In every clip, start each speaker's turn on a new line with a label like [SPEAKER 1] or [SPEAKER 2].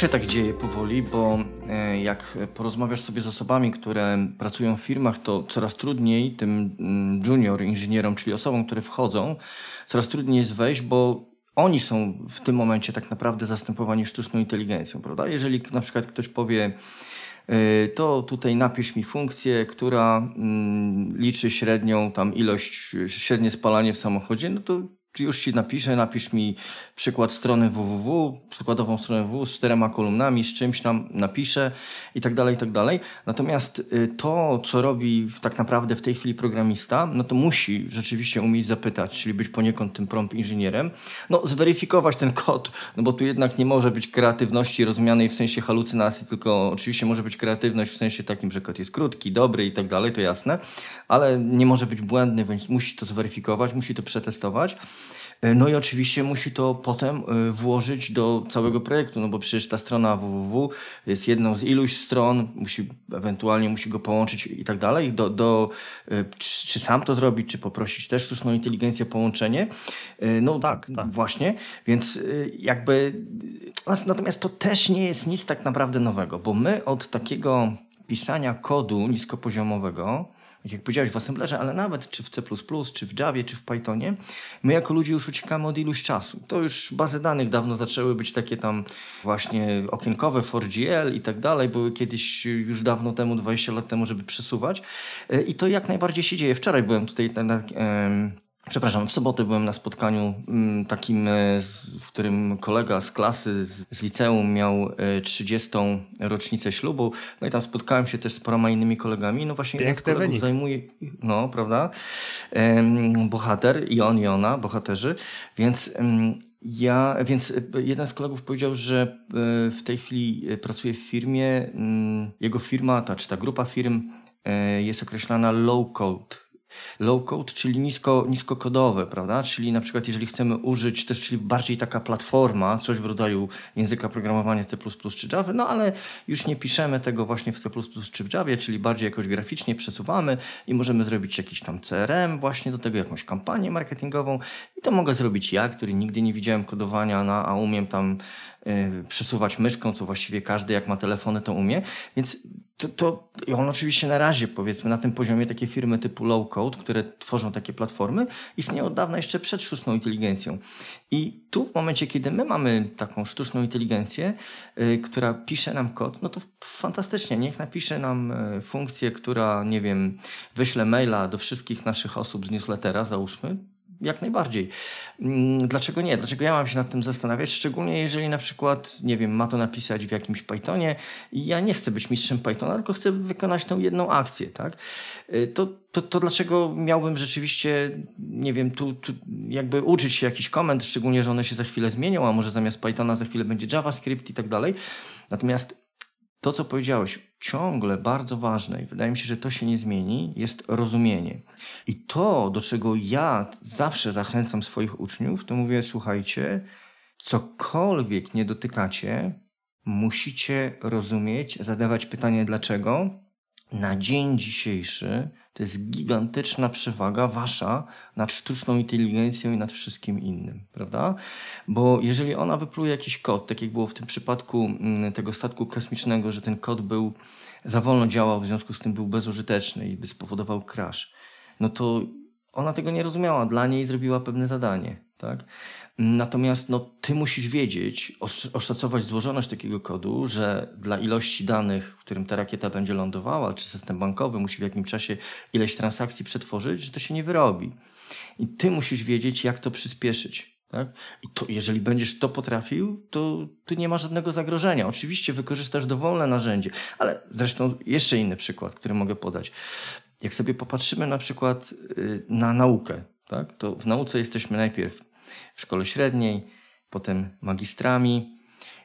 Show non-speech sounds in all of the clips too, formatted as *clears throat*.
[SPEAKER 1] się tak dzieje powoli, bo e, jak porozmawiasz sobie z osobami, które pracują w firmach, to coraz trudniej tym mm, junior inżynierom, czyli osobom, które wchodzą, coraz trudniej jest wejść, bo oni są w tym momencie tak naprawdę zastępowani sztuczną inteligencją, prawda? Jeżeli na przykład ktoś powie, e, to tutaj napisz mi funkcję, która mm, liczy średnią tam ilość, średnie spalanie w samochodzie, no to czy już ci napiszę, napisz mi przykład strony www, przykładową stronę www z czterema kolumnami, z czymś tam napiszę i tak dalej, i tak dalej. Natomiast y, to, co robi tak naprawdę w tej chwili programista, no to musi rzeczywiście umieć zapytać, czyli być poniekąd tym prompt inżynierem, no zweryfikować ten kod, no bo tu jednak nie może być kreatywności rozumianej w sensie halucynacji, tylko oczywiście może być kreatywność w sensie takim, że kod jest krótki, dobry i tak dalej, to jasne, ale nie może być błędny, więc musi to zweryfikować, musi to przetestować. E, no i oczywiście musi to potem e, włożyć do całego projektu, no bo przecież ta strona www jest jedną z iluś stron, musi, ewentualnie musi go połączyć i tak dalej, do, do e, czy, czy, sam to zrobić, czy poprosić też sztuczną inteligencję połączenie. No tak, tak. właśnie, więc jakby, znaczy, natomiast to też nie jest nic tak naprawdę nowego, bo my od takiego pisania kodu niskopoziomowego, tak jak powiedziałeś, w assemblerze, ale nawet czy w C++, czy w Javie, czy w Pythonie, my jako ludzie już uciekamy od iluś czasu. To już bazy danych dawno zaczęły być takie tam właśnie okienkowe, 4GL i tak dalej, były kiedyś już dawno temu, 20 lat temu, żeby przesuwać e, i to jak najbardziej się dzieje. Wczoraj byłem tutaj na... na, na Przepraszam, w sobotę byłem na spotkaniu mm, takim, e, w którym kolega z klasy, z, liceum miał 30. E, rocznicę ślubu. No i tam spotkałem się też z paroma innymi kolegami. No właśnie Piękny wynik. zajmuje, no prawda, bohater i on i ona, bohaterzy. Więc ja, więc e, jeden z kolegów powiedział, że w tej chwili pracuje w firmie, mm, jego firma, ta czy ta grupa firm jest określana low code Low code, czyli nisko, niskokodowe, prawda? Czyli na przykład, jeżeli chcemy użyć też, czyli bardziej taka platforma, coś w rodzaju języka programowania C czy Java, no ale już nie piszemy tego właśnie w C czy w Java, czyli bardziej jakoś graficznie przesuwamy i możemy zrobić jakiś tam CRM, właśnie do tego jakąś kampanię marketingową i to mogę zrobić ja, który nigdy nie widziałem kodowania, na, no, a umiem tam y, przesuwać myszką, co właściwie każdy, jak ma telefony, to umie. Więc to, to i on oczywiście na razie, powiedzmy, na tym poziomie takie firmy typu low code, które tworzą takie platformy, istnieją od dawna jeszcze przed sztuczną inteligencją. I tu w momencie, kiedy my mamy taką sztuczną inteligencję, yy, która pisze nam kod, no to fantastycznie, niech napisze nam y, funkcję, która, nie wiem, wyśle maila do wszystkich naszych osób z newslettera, załóżmy, jak najbardziej. Mm, dlaczego nie? Dlaczego ja mam się nad tym zastanawiać? Szczególnie jeżeli na przykład, nie wiem, ma to napisać w jakimś Pythonie i ja nie chcę być mistrzem Pythona, tylko chcę wykonać tą jedną akcję, tak? Y, to, to, to dlaczego miałbym rzeczywiście, nie wiem, tu, tu jakby uczyć się jakiś komend, szczególnie, że one się za chwilę zmienią, a może zamiast Pythona za chwilę będzie JavaScript i tak dalej. Natomiast to, co powiedziałeś, ciągle bardzo ważne i wydaje mi się, że to się nie zmieni, jest rozumienie. I to, do czego ja zawsze zachęcam swoich uczniów, to mówię: słuchajcie, cokolwiek nie dotykacie, musicie rozumieć, zadawać pytanie dlaczego na dzień dzisiejszy to jest gigantyczna przewaga wasza nad sztuczną inteligencją i nad wszystkim innym, prawda? Bo jeżeli ona wypluje jakiś kod, tak jak było w tym przypadku mm, tego statku kosmicznego, że ten kod był za wolno działał, w związku z tym był bezużyteczny i by spowodował crash, no to ona tego nie rozumiała, dla niej zrobiła pewne zadanie. Tak? Natomiast no, ty musisz wiedzieć, oszacować złożoność takiego kodu, że dla ilości danych, w którym ta rakieta będzie lądowała, czy system bankowy musi w jakimś czasie ileś transakcji przetworzyć, że to się nie wyrobi. I ty musisz wiedzieć, jak to przyspieszyć. Tak? I to, jeżeli będziesz to potrafił, to ty nie ma żadnego zagrożenia. Oczywiście wykorzystasz dowolne narzędzie, ale zresztą jeszcze inny przykład, który mogę podać. Jak sobie popatrzymy na przykład y, na naukę, tak? to w nauce jesteśmy najpierw w szkole średniej, potem magistrami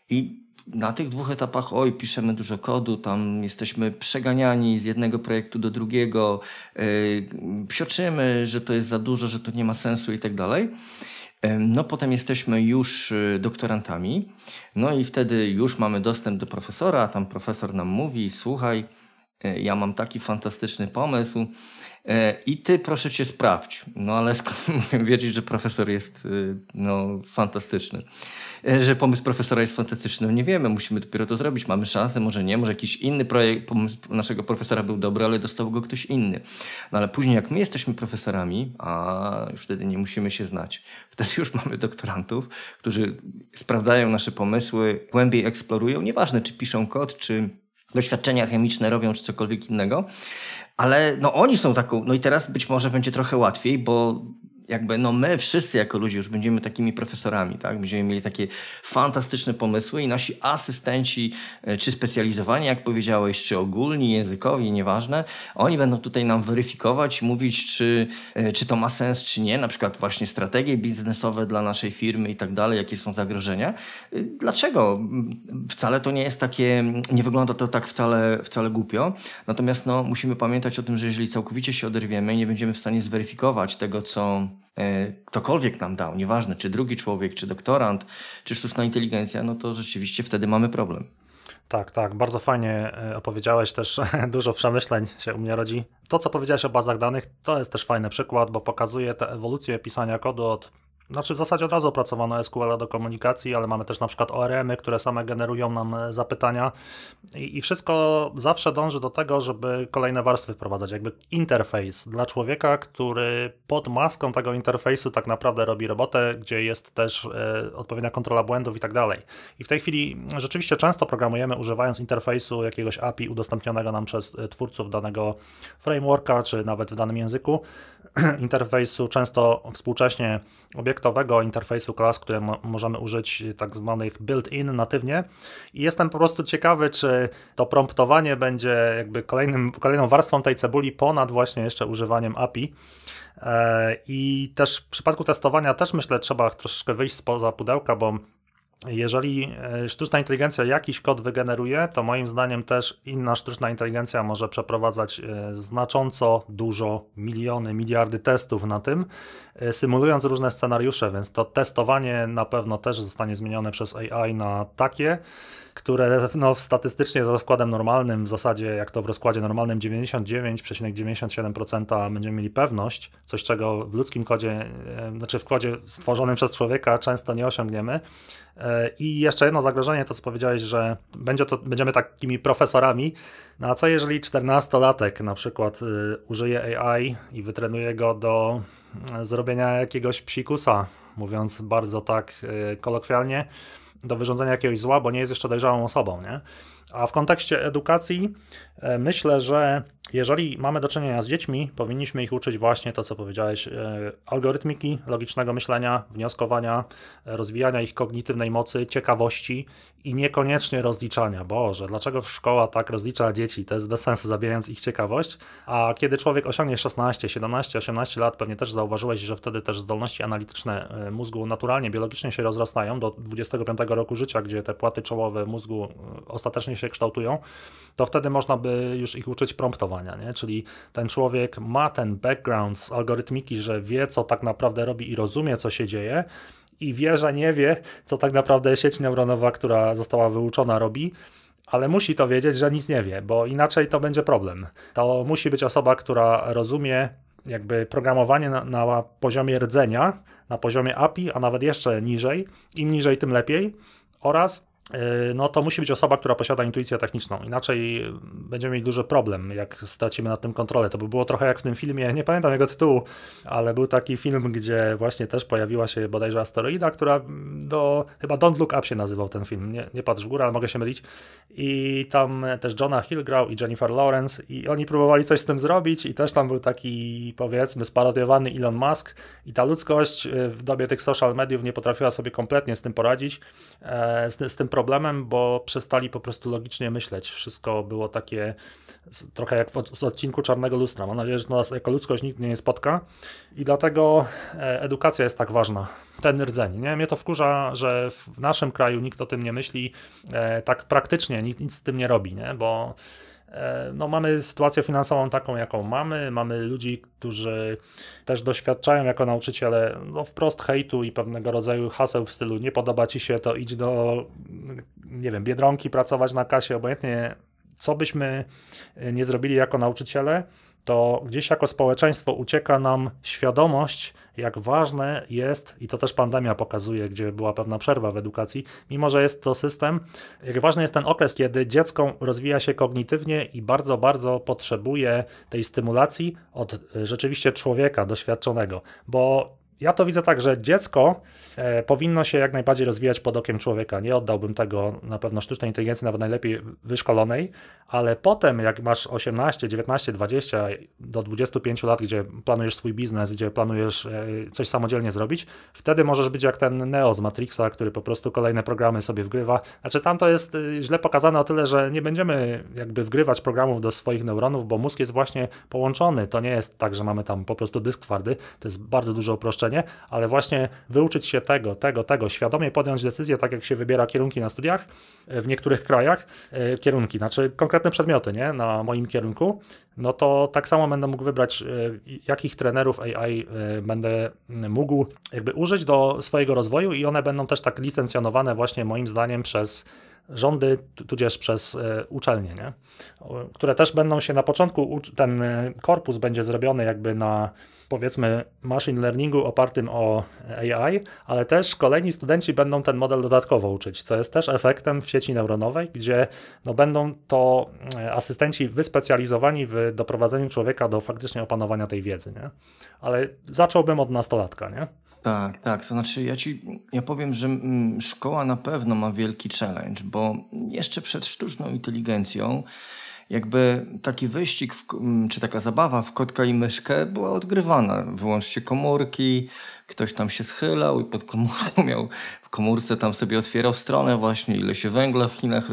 [SPEAKER 1] i na tych dwóch etapach, oj, piszemy dużo kodu, tam jesteśmy przeganiani z jednego projektu do drugiego, yy, psioczymy, że to jest za dużo, że to nie ma sensu i tak dalej. No, potem jesteśmy już yy, doktorantami, no i wtedy już mamy dostęp do profesora. Tam profesor nam mówi: Słuchaj, yy, ja mam taki fantastyczny pomysł, E, I ty proszę cię sprawdź. No ale skąd *laughs* wiedzieć, że profesor jest y, no, fantastyczny? E, że pomysł profesora jest fantastyczny? No, nie wiemy, musimy dopiero to zrobić. Mamy szansę, może nie, może jakiś inny projekt, pomysł naszego profesora był dobry, ale dostał go ktoś inny. No ale później jak my jesteśmy profesorami, a już wtedy nie musimy się znać, *laughs* wtedy już mamy doktorantów, którzy sprawdzają nasze pomysły, głębiej eksplorują, nieważne czy piszą kod, czy doświadczenia chemiczne robią, czy cokolwiek innego. Ale no, oni są taką, no i teraz być może będzie trochę łatwiej, bo jakby no my wszyscy jako ludzie już będziemy takimi profesorami, tak? Będziemy mieli takie fantastyczne pomysły i nasi asystenci, e, czy specjalizowani, jak powiedziałeś, czy ogólni, językowi, nieważne, oni będą tutaj nam weryfikować, mówić, czy, e, czy to ma sens, czy nie, na przykład właśnie strategie biznesowe dla naszej firmy i tak dalej, jakie są zagrożenia. E, dlaczego? Wcale to nie jest takie, nie wygląda to tak wcale, wcale głupio, natomiast no musimy pamiętać o tym, że jeżeli całkowicie się oderwiemy i nie będziemy w stanie zweryfikować tego, co E, ktokolwiek nam dał, nieważne czy drugi człowiek, czy doktorant, czy sztuczna inteligencja, no to rzeczywiście wtedy mamy problem.
[SPEAKER 2] Tak, tak, bardzo fajnie e, opowiedziałeś też, *laughs* dużo przemyśleń się u mnie rodzi. To, co powiedziałeś o bazach danych, to jest też fajny przykład, bo pokazuje tę ewolucję pisania kodu od znaczy w zasadzie od razu opracowano SQL do komunikacji, ale mamy też na przykład ORM-y, które same generują nam e, zapytania I, i, wszystko zawsze dąży do tego, żeby kolejne warstwy wprowadzać, jakby interfejs dla człowieka, który pod maską tego interfejsu tak naprawdę robi robotę, gdzie jest też y, odpowiednia kontrola błędów i tak dalej. I w tej chwili rzeczywiście często programujemy używając interfejsu jakiegoś API udostępnionego nam przez e, twórców danego frameworka, czy nawet w danym języku *clears throat* interfejsu często współcześnie obiekt projektowego interfejsu klas, który możemy użyć tak zwanej built-in natywnie. I jestem po prostu ciekawy, czy to promptowanie będzie jakby kolejnym, kolejną warstwą tej cebuli ponad właśnie jeszcze używaniem API. E, I też w przypadku testowania też myślę, trzeba troszeczkę wyjść spoza pudełka, bo jeżeli e, sztuczna inteligencja jakiś kod wygeneruje, to moim zdaniem też inna sztuczna inteligencja może przeprowadzać e, znacząco dużo, miliony, miliardy testów na tym, e, symulując różne scenariusze, więc to testowanie na pewno też zostanie zmienione przez AI na takie, które no, statystycznie z rozkładem normalnym, w zasadzie jak to w rozkładzie normalnym 99,97% będziemy mieli pewność, coś czego w ludzkim kodzie, znaczy w kodzie stworzonym przez człowieka często nie osiągniemy. E, I jeszcze jedno zagrożenie, to co powiedziałeś, że będzie to, będziemy takimi profesorami. No a co jeżeli 14-latek na przykład y, użyje AI i wytrenuje go do e, zrobienia jakiegoś psikusa, mówiąc bardzo tak e, kolokwialnie? do wyrządzenia jakiegoś zła, bo nie jest jeszcze dojrzałą osobą. Nie? A w kontekście edukacji e, myślę, że jeżeli mamy do czynienia z dziećmi, powinniśmy ich uczyć właśnie to, co powiedziałeś, e, algorytmiki, logicznego myślenia, wnioskowania, e, rozwijania ich kognitywnej mocy, ciekawości i niekoniecznie rozliczania. Boże, dlaczego szkoła tak rozlicza dzieci? To jest bez sensu, zabijając ich ciekawość. A kiedy człowiek osiągnie 16, 17, 18 lat, pewnie też zauważyłeś, że wtedy też zdolności analityczne e, mózgu naturalnie, biologicznie się rozrastają do 25 roku życia, gdzie te płaty czołowe mózgu ostatecznie się kształtują, to wtedy można by już ich uczyć promptowo nie? czyli ten człowiek ma ten background z algorytmiki, że wie, co tak naprawdę robi i rozumie, co się dzieje, i wie, że nie wie, co tak naprawdę sieć neuronowa, która została wyuczona, robi ale musi to wiedzieć, że nic nie wie, bo inaczej to będzie problem. To musi być osoba, która rozumie jakby programowanie na, na, poziomie rdzenia, na poziomie API, a nawet jeszcze niżej. Im niżej, tym lepiej. Oraz Yy, no to musi być osoba, która posiada intuicję techniczną. Inaczej będziemy mieć duży problem, jak stracimy nad tym kontrolę. To by było trochę jak w tym filmie, nie pamiętam jego tytułu, ale był taki film, gdzie właśnie też pojawiła się bodajże asteroida, która do, chyba Don't Look Up się nazywał ten film, nie, nie patrz w górę, ale mogę się mylić. I tam też Jonah Hill grał i Jennifer Lawrence i oni próbowali coś z tym zrobić i też tam był taki powiedzmy sparodiowany Elon Musk i ta ludzkość yy, w dobie tych social mediów nie potrafiła sobie kompletnie z tym poradzić, e, z, z tym problemem, bo przestali po prostu logicznie myśleć. Wszystko było takie trochę jak w odcinku Czarnego Lustra. Mam nadzieję, że nas jako ludzkość nikt nie spotka i dlatego e, edukacja jest tak ważna. Ten rdzeń. Nie? Mnie to wkurza, że w naszym kraju nikt o tym nie myśli, e, tak praktycznie nikt nic z tym nie robi, nie? bo E, no mamy sytuację finansową taką, jaką mamy. Mamy ludzi, którzy też doświadczają jako nauczyciele no wprost hejtu i pewnego rodzaju haseł w stylu nie podoba ci się, to idź do, nie wiem, Biedronki pracować na kasie, obojętnie co byśmy e, nie zrobili jako nauczyciele, to gdzieś jako społeczeństwo ucieka nam świadomość, jak ważne jest, i to też pandemia pokazuje, gdzie była pewna przerwa w edukacji, mimo że jest to system, jak ważny jest ten okres, kiedy dziecko rozwija się kognitywnie i bardzo, bardzo potrzebuje tej stymulacji od e, rzeczywiście człowieka doświadczonego, bo ja to widzę tak, że dziecko e, powinno się jak najbardziej rozwijać pod okiem człowieka. Nie oddałbym tego na pewno sztucznej inteligencji, nawet najlepiej wyszkolonej, ale potem, jak masz 18, 19, 20 do 25 lat, gdzie planujesz swój biznes, gdzie planujesz e, coś samodzielnie zrobić, wtedy możesz być jak ten Neo z Matrixa, który po prostu kolejne programy sobie wgrywa. Znaczy, tam to jest e, źle pokazane o tyle, że nie będziemy jakby wgrywać programów do swoich neuronów, bo mózg jest właśnie połączony. To nie jest tak, że mamy tam po prostu dysk twardy, to jest bardzo dużo uproszczenie ale właśnie wyuczyć się tego, tego, tego, świadomie podjąć decyzję, tak jak się wybiera kierunki na studiach e, w niektórych krajach, e, kierunki, znaczy konkretne przedmioty nie? na moim kierunku, no to tak samo będę mógł wybrać, e, jakich trenerów AI będę mógł jakby użyć do swojego rozwoju i one będą też tak licencjonowane właśnie moim zdaniem przez rządy, tudzież przez e, uczelnie, nie? które też będą się na początku, ten e, korpus będzie zrobiony jakby na powiedzmy machine learningu opartym o AI, ale też kolejni studenci będą ten model dodatkowo uczyć, co jest też efektem w sieci neuronowej, gdzie no będą to e, asystenci wyspecjalizowani w doprowadzeniu człowieka do faktycznie opanowania
[SPEAKER 1] tej wiedzy. Nie? Ale zacząłbym od nastolatka. Nie? Tak, tak. To znaczy, ja ci ja powiem, że mm, szkoła na pewno ma wielki challenge, bo jeszcze przed sztuczną inteligencją jakby taki wyścig, w, mm, czy taka zabawa w kotka i myszkę była odgrywana. Wyłączcie komórki, ktoś tam się schylał i pod komórką miał, w komórce tam sobie otwierał stronę właśnie, ile się węgla w Chinach...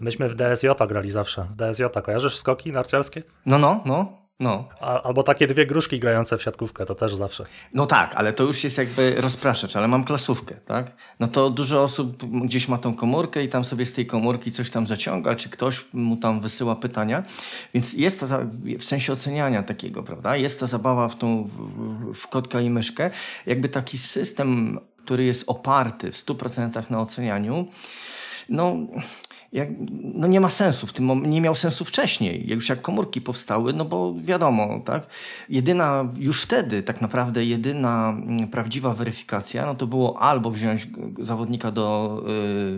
[SPEAKER 1] Myśmy w DSJ grali zawsze, w DSJ. Kojarzysz skoki narciarskie? No, no, no. No. A, albo takie dwie gruszki grające w siatkówkę, to też zawsze. No tak, ale to już jest jakby rozpraszacz, ale mam klasówkę, tak? No to dużo osób gdzieś ma tą komórkę i tam sobie z tej komórki coś tam zaciąga, czy ktoś mu tam wysyła pytania, więc jest to za, w sensie oceniania takiego, prawda? Jest ta zabawa w tą w kotka i myszkę, jakby taki system, który jest oparty w 100% na ocenianiu, no jak, no nie ma sensu w tym nie miał sensu wcześniej, już jak komórki powstały, no bo wiadomo, tak? Jedyna, już wtedy tak naprawdę jedyna mm, prawdziwa weryfikacja, no to było albo wziąć zawodnika do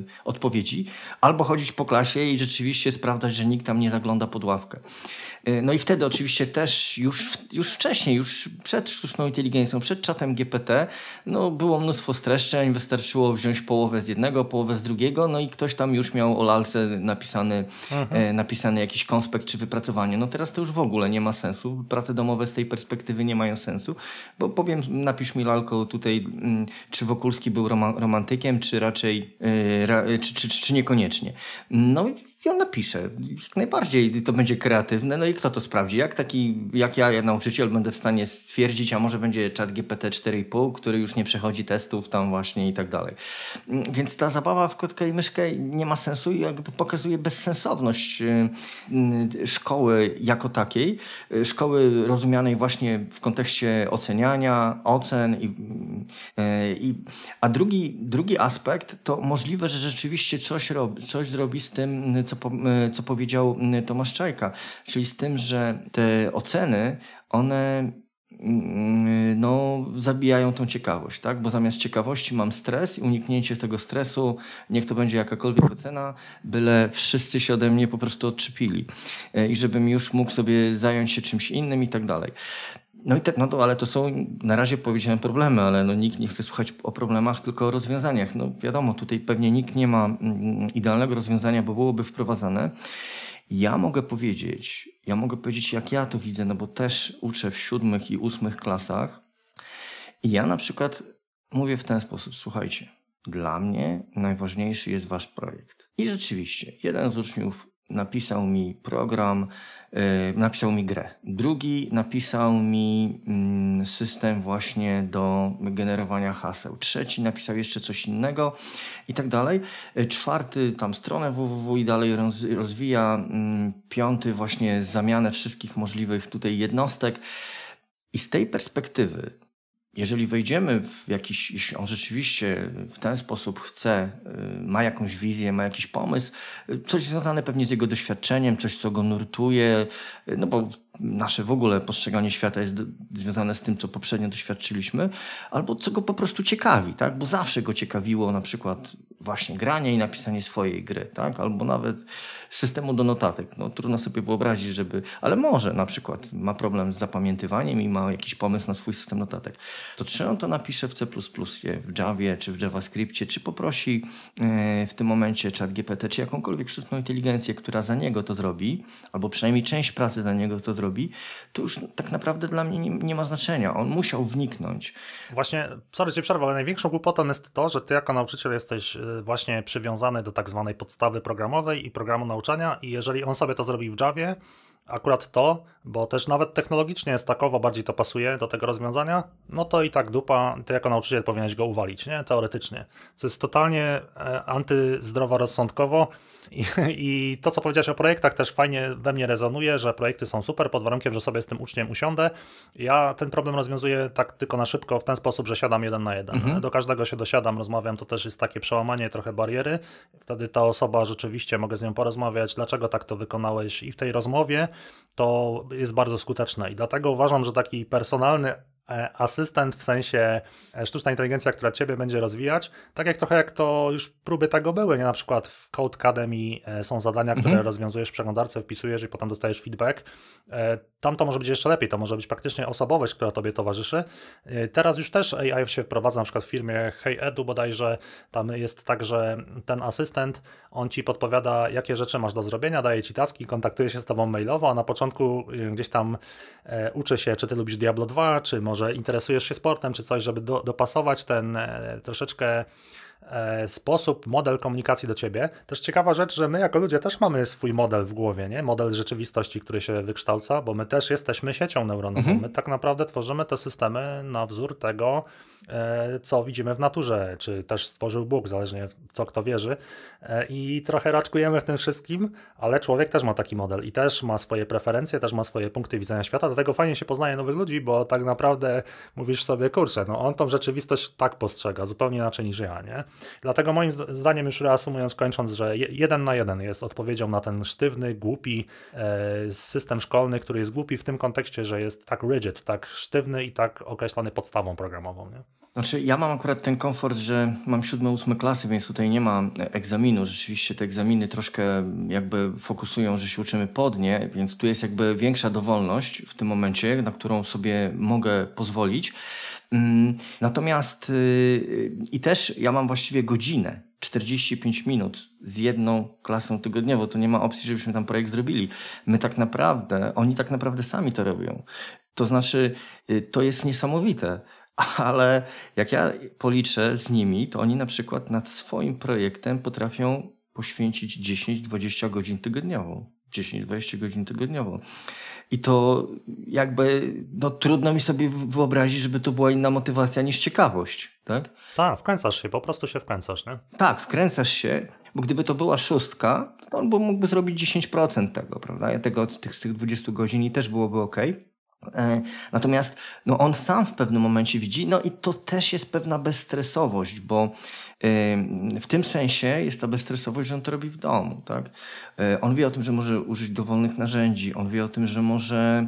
[SPEAKER 1] y, odpowiedzi, albo chodzić po klasie i rzeczywiście sprawdzać, że nikt tam nie zagląda pod ławkę. Y, no i wtedy oczywiście też już, już wcześniej, już przed sztuczną inteligencją, przed czatem GPT, no było mnóstwo streszczeń, wystarczyło wziąć połowę z jednego, połowę z drugiego, no i ktoś tam już miał o lalce napisany, mhm. e, napisany jakiś konspekt czy wypracowanie. No teraz to już w ogóle nie ma sensu. Prace domowe z tej perspektywy nie mają sensu, bo powiem, napisz mi lalko tutaj, mm, czy Wokulski był romantykiem, czy raczej, e, czy, czy, czy niekoniecznie. No i on napisze. Jak najbardziej to będzie kreatywne. No i kto to sprawdzi? Jak taki, jak ja, ja nauczyciel będę w stanie stwierdzić, a może będzie czat GPT 4,5, który już nie przechodzi testów tam właśnie i tak dalej. Mm, więc ta zabawa w kotkę i myszkę nie ma sensu i jakby pokazuje bezsensowność y, y, szkoły jako takiej. Y, szkoły rozumianej właśnie w kontekście oceniania, ocen i, i a drugi, drugi aspekt to możliwe, że rzeczywiście coś, robi, coś zrobi z tym, co, po, e, co powiedział Tomasz Czajka, czyli z tym, że te oceny, one no, zabijają tą ciekawość, tak? Bo zamiast ciekawości mam stres i uniknięcie tego stresu, niech to będzie jakakolwiek ocena, byle wszyscy się ode mnie po prostu odczepili e, i żebym już mógł sobie zająć się czymś innym i tak dalej. No, i te, no to, ale to są, na razie powiedziałem problemy, ale no nikt nie chce słuchać o problemach, tylko o rozwiązaniach. No wiadomo, tutaj pewnie nikt nie ma mm, idealnego rozwiązania, bo byłoby wprowadzane. Ja mogę powiedzieć, ja mogę powiedzieć, jak ja to widzę, no bo też uczę w siódmych i ósmych klasach. I ja na przykład mówię w ten sposób, słuchajcie, dla mnie najważniejszy jest wasz projekt. I rzeczywiście, jeden z uczniów napisał mi program, y, napisał mi grę. Drugi napisał mi mm, system właśnie do generowania haseł. Trzeci napisał jeszcze coś innego i tak dalej. Y, czwarty tam stronę www i dalej rozwija. Mm, piąty właśnie zamianę wszystkich możliwych tutaj jednostek. I z tej perspektywy jeżeli wejdziemy w jakiś, jeśli on rzeczywiście w ten sposób chce, y, ma jakąś wizję, ma jakiś pomysł, y, coś związane pewnie z jego doświadczeniem, coś, co go nurtuje, y, no bo nasze w ogóle postrzeganie świata jest związane z tym, co poprzednio doświadczyliśmy, albo co go po prostu ciekawi, tak? Bo zawsze go ciekawiło na przykład właśnie granie i napisanie swojej gry, tak? Albo nawet systemu do notatek. No, trudno sobie wyobrazić, żeby... Ale może na przykład ma problem z zapamiętywaniem i ma jakiś pomysł na swój system notatek to czy on to napisze w C++, w Javie, czy w JavaScriptie, czy poprosi e, w tym momencie chat GPT, czy jakąkolwiek sztuczną inteligencję, która za niego to zrobi, albo przynajmniej część pracy za niego to zrobi, to już tak naprawdę dla mnie nie, nie ma znaczenia. On musiał wniknąć.
[SPEAKER 2] Właśnie, sorry cię przerwę, ale największą głupotą jest to, że ty jako nauczyciel jesteś e, właśnie przywiązany do tak zwanej podstawy programowej i programu nauczania i jeżeli on sobie to zrobi w Javie, akurat to, bo też nawet technologicznie takowo, bardziej to pasuje do tego rozwiązania, no to i tak dupa, ty jako nauczyciel powinieneś go uwalić, nie? Teoretycznie. Co jest totalnie e, antyzdroworozsądkowo *laughs* I, i to, co powiedziałeś o projektach też fajnie we mnie rezonuje, że projekty są super pod warunkiem, że sobie z tym uczniem usiądę. Ja ten problem rozwiązuję tak tylko na szybko w ten sposób, że siadam jeden na jeden. Mhm. Do każdego się dosiadam, rozmawiam, to też jest takie przełamanie trochę bariery. Wtedy ta osoba rzeczywiście, mogę z nią porozmawiać, dlaczego tak to wykonałeś i w tej rozmowie to jest bardzo skuteczne i dlatego uważam, że taki personalny e, asystent w sensie e, sztuczna inteligencja, która ciebie będzie rozwijać, tak jak trochę jak to już próby tego były, nie na przykład w Code Academy e, są zadania, które mhm. rozwiązujesz w przeglądarce, wpisujesz i potem dostajesz feedback. Tam to może być jeszcze lepiej, to może być praktycznie osobowość, która tobie towarzyszy. Teraz już też AI się wprowadza na przykład w firmie Hey Edu bodajże, tam jest tak, że ten asystent, on ci podpowiada, jakie rzeczy masz do zrobienia, daje ci taski, kontaktuje się z tobą mailowo, a na początku y, gdzieś tam e, uczy się, czy ty lubisz Diablo 2, czy może interesujesz się sportem, czy coś, żeby do, dopasować ten e, troszeczkę e, sposób, model komunikacji do ciebie. Też ciekawa rzecz, że my jako ludzie też mamy swój model w głowie, nie? Model rzeczywistości, który się wykształca, bo my też jesteśmy siecią neuronową. Mhm. My tak naprawdę tworzymy te systemy na wzór tego, E, co widzimy w naturze, czy też stworzył Bóg, zależnie w co kto wierzy. E, I trochę raczkujemy w tym wszystkim, ale człowiek też ma taki model i też ma swoje preferencje, też ma swoje punkty widzenia świata. Dlatego fajnie się poznaje nowych ludzi, bo tak naprawdę mówisz sobie, kurczę, no on tą rzeczywistość tak postrzega, zupełnie inaczej niż ja, nie? Dlatego moim zdaniem, już reasumując, kończąc, że jeden na jeden jest odpowiedzią na ten sztywny, głupi e, system szkolny, który jest głupi w tym kontekście, że jest tak rigid, tak sztywny i tak określony podstawą programową, nie?
[SPEAKER 1] Znaczy, ja mam akurat ten komfort, że mam siódme, ósme klasy, więc tutaj nie ma egzaminu. Rzeczywiście te egzaminy troszkę jakby fokusują, że się uczymy pod nie, więc tu jest jakby większa dowolność w tym momencie, na którą sobie mogę pozwolić. Mm, natomiast y, i też ja mam właściwie godzinę 45 minut z jedną klasą tygodniowo, to nie ma opcji, żebyśmy tam projekt zrobili. My tak naprawdę, oni tak naprawdę sami to robią. To znaczy, y, to jest niesamowite ale jak ja policzę z nimi, to oni na przykład nad swoim projektem potrafią poświęcić 10-20 godzin tygodniowo. 10-20 godzin tygodniowo. I to jakby, no trudno mi sobie wyobrazić, żeby to była inna motywacja niż ciekawość, tak?
[SPEAKER 2] Tak, wkręcasz się, po prostu się wkręcasz, nie?
[SPEAKER 1] Tak, wkręcasz się, bo gdyby to była szóstka, to on mógłby zrobić 10% tego, prawda? Tego, tych, z tych 20 godzin i też byłoby ok. E, natomiast no, on sam w pewnym momencie widzi, no i to też jest pewna bezstresowość, bo w tym sensie jest ta bezstresowość, że on to robi w domu. Tak? E, on wie o tym, że może użyć dowolnych narzędzi, on wie o tym, że może.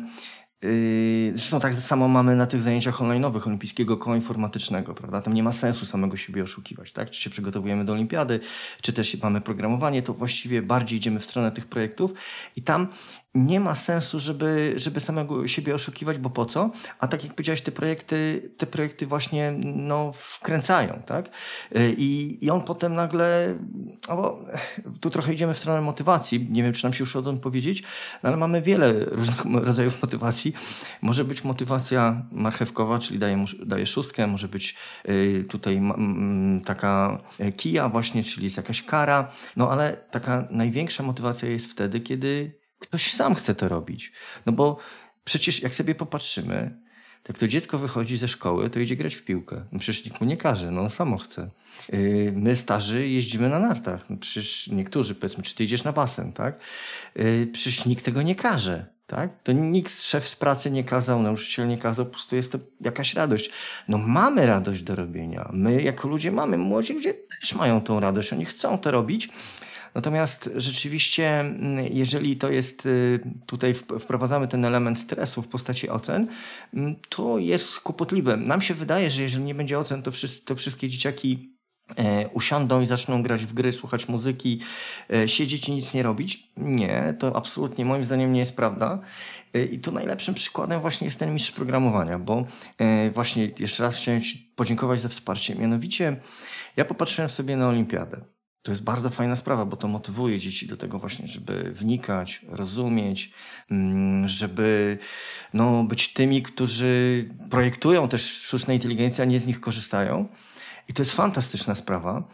[SPEAKER 1] Y, zresztą tak samo mamy na tych zajęciach online'owych olimpijskiego koła informatycznego, prawda? Tam nie ma sensu samego siebie oszukiwać, tak? Czy się przygotowujemy do olimpiady, czy też mamy programowanie, to właściwie bardziej idziemy w stronę tych projektów i tam nie ma sensu, żeby, żeby samego siebie oszukiwać, bo po co? A tak jak powiedziałeś, te projekty, te projekty właśnie no, wkręcają, tak? I, i on potem nagle, no bo tu trochę idziemy w stronę motywacji, nie wiem, czy nam się już o powiedzieć, no ale mamy wiele różnych *laughs* rodzajów motywacji. Może być motywacja marchewkowa, czyli daje, daje szóstkę, może być y, tutaj taka e, kija właśnie, czyli jest jakaś kara, no ale taka największa motywacja jest wtedy, kiedy Ktoś sam chce to robić. No bo przecież jak sobie popatrzymy, tak, to dziecko wychodzi ze szkoły, to idzie grać w piłkę. No przecież nikt mu nie każe, no on samo chce. Yy, my starzy jeździmy na nartach. No przecież niektórzy powiedzmy, czy ty idziesz na basen, tak? Yy, przecież nikt tego nie każe. Tak? To nikt szef z pracy nie kazał, nauczyciel nie kazał, po prostu jest to jakaś radość. No mamy radość do robienia. My jako ludzie mamy, młodzi ludzie też mają tą radość, oni chcą to robić Natomiast rzeczywiście, mm, jeżeli to jest, y, tutaj wprowadzamy ten element stresu w postaci ocen, mm, to jest kłopotliwe. Nam się wydaje, że jeżeli nie będzie ocen, to, wszyscy, to wszystkie dzieciaki e, usiądą i zaczną grać w gry, słuchać muzyki, e, siedzieć i nic nie robić. Nie, to absolutnie moim zdaniem nie jest prawda. E, I to najlepszym przykładem właśnie jest ten mistrz programowania, bo właśnie jeszcze raz chciałem Ci podziękować za wsparcie. Mianowicie ja popatrzyłem sobie na olimpiadę to jest bardzo fajna sprawa, bo to motywuje dzieci do tego właśnie, żeby wnikać, rozumieć, mm, żeby no, być tymi, którzy projektują też sztuczne inteligencje, a nie z nich korzystają. I to jest fantastyczna sprawa.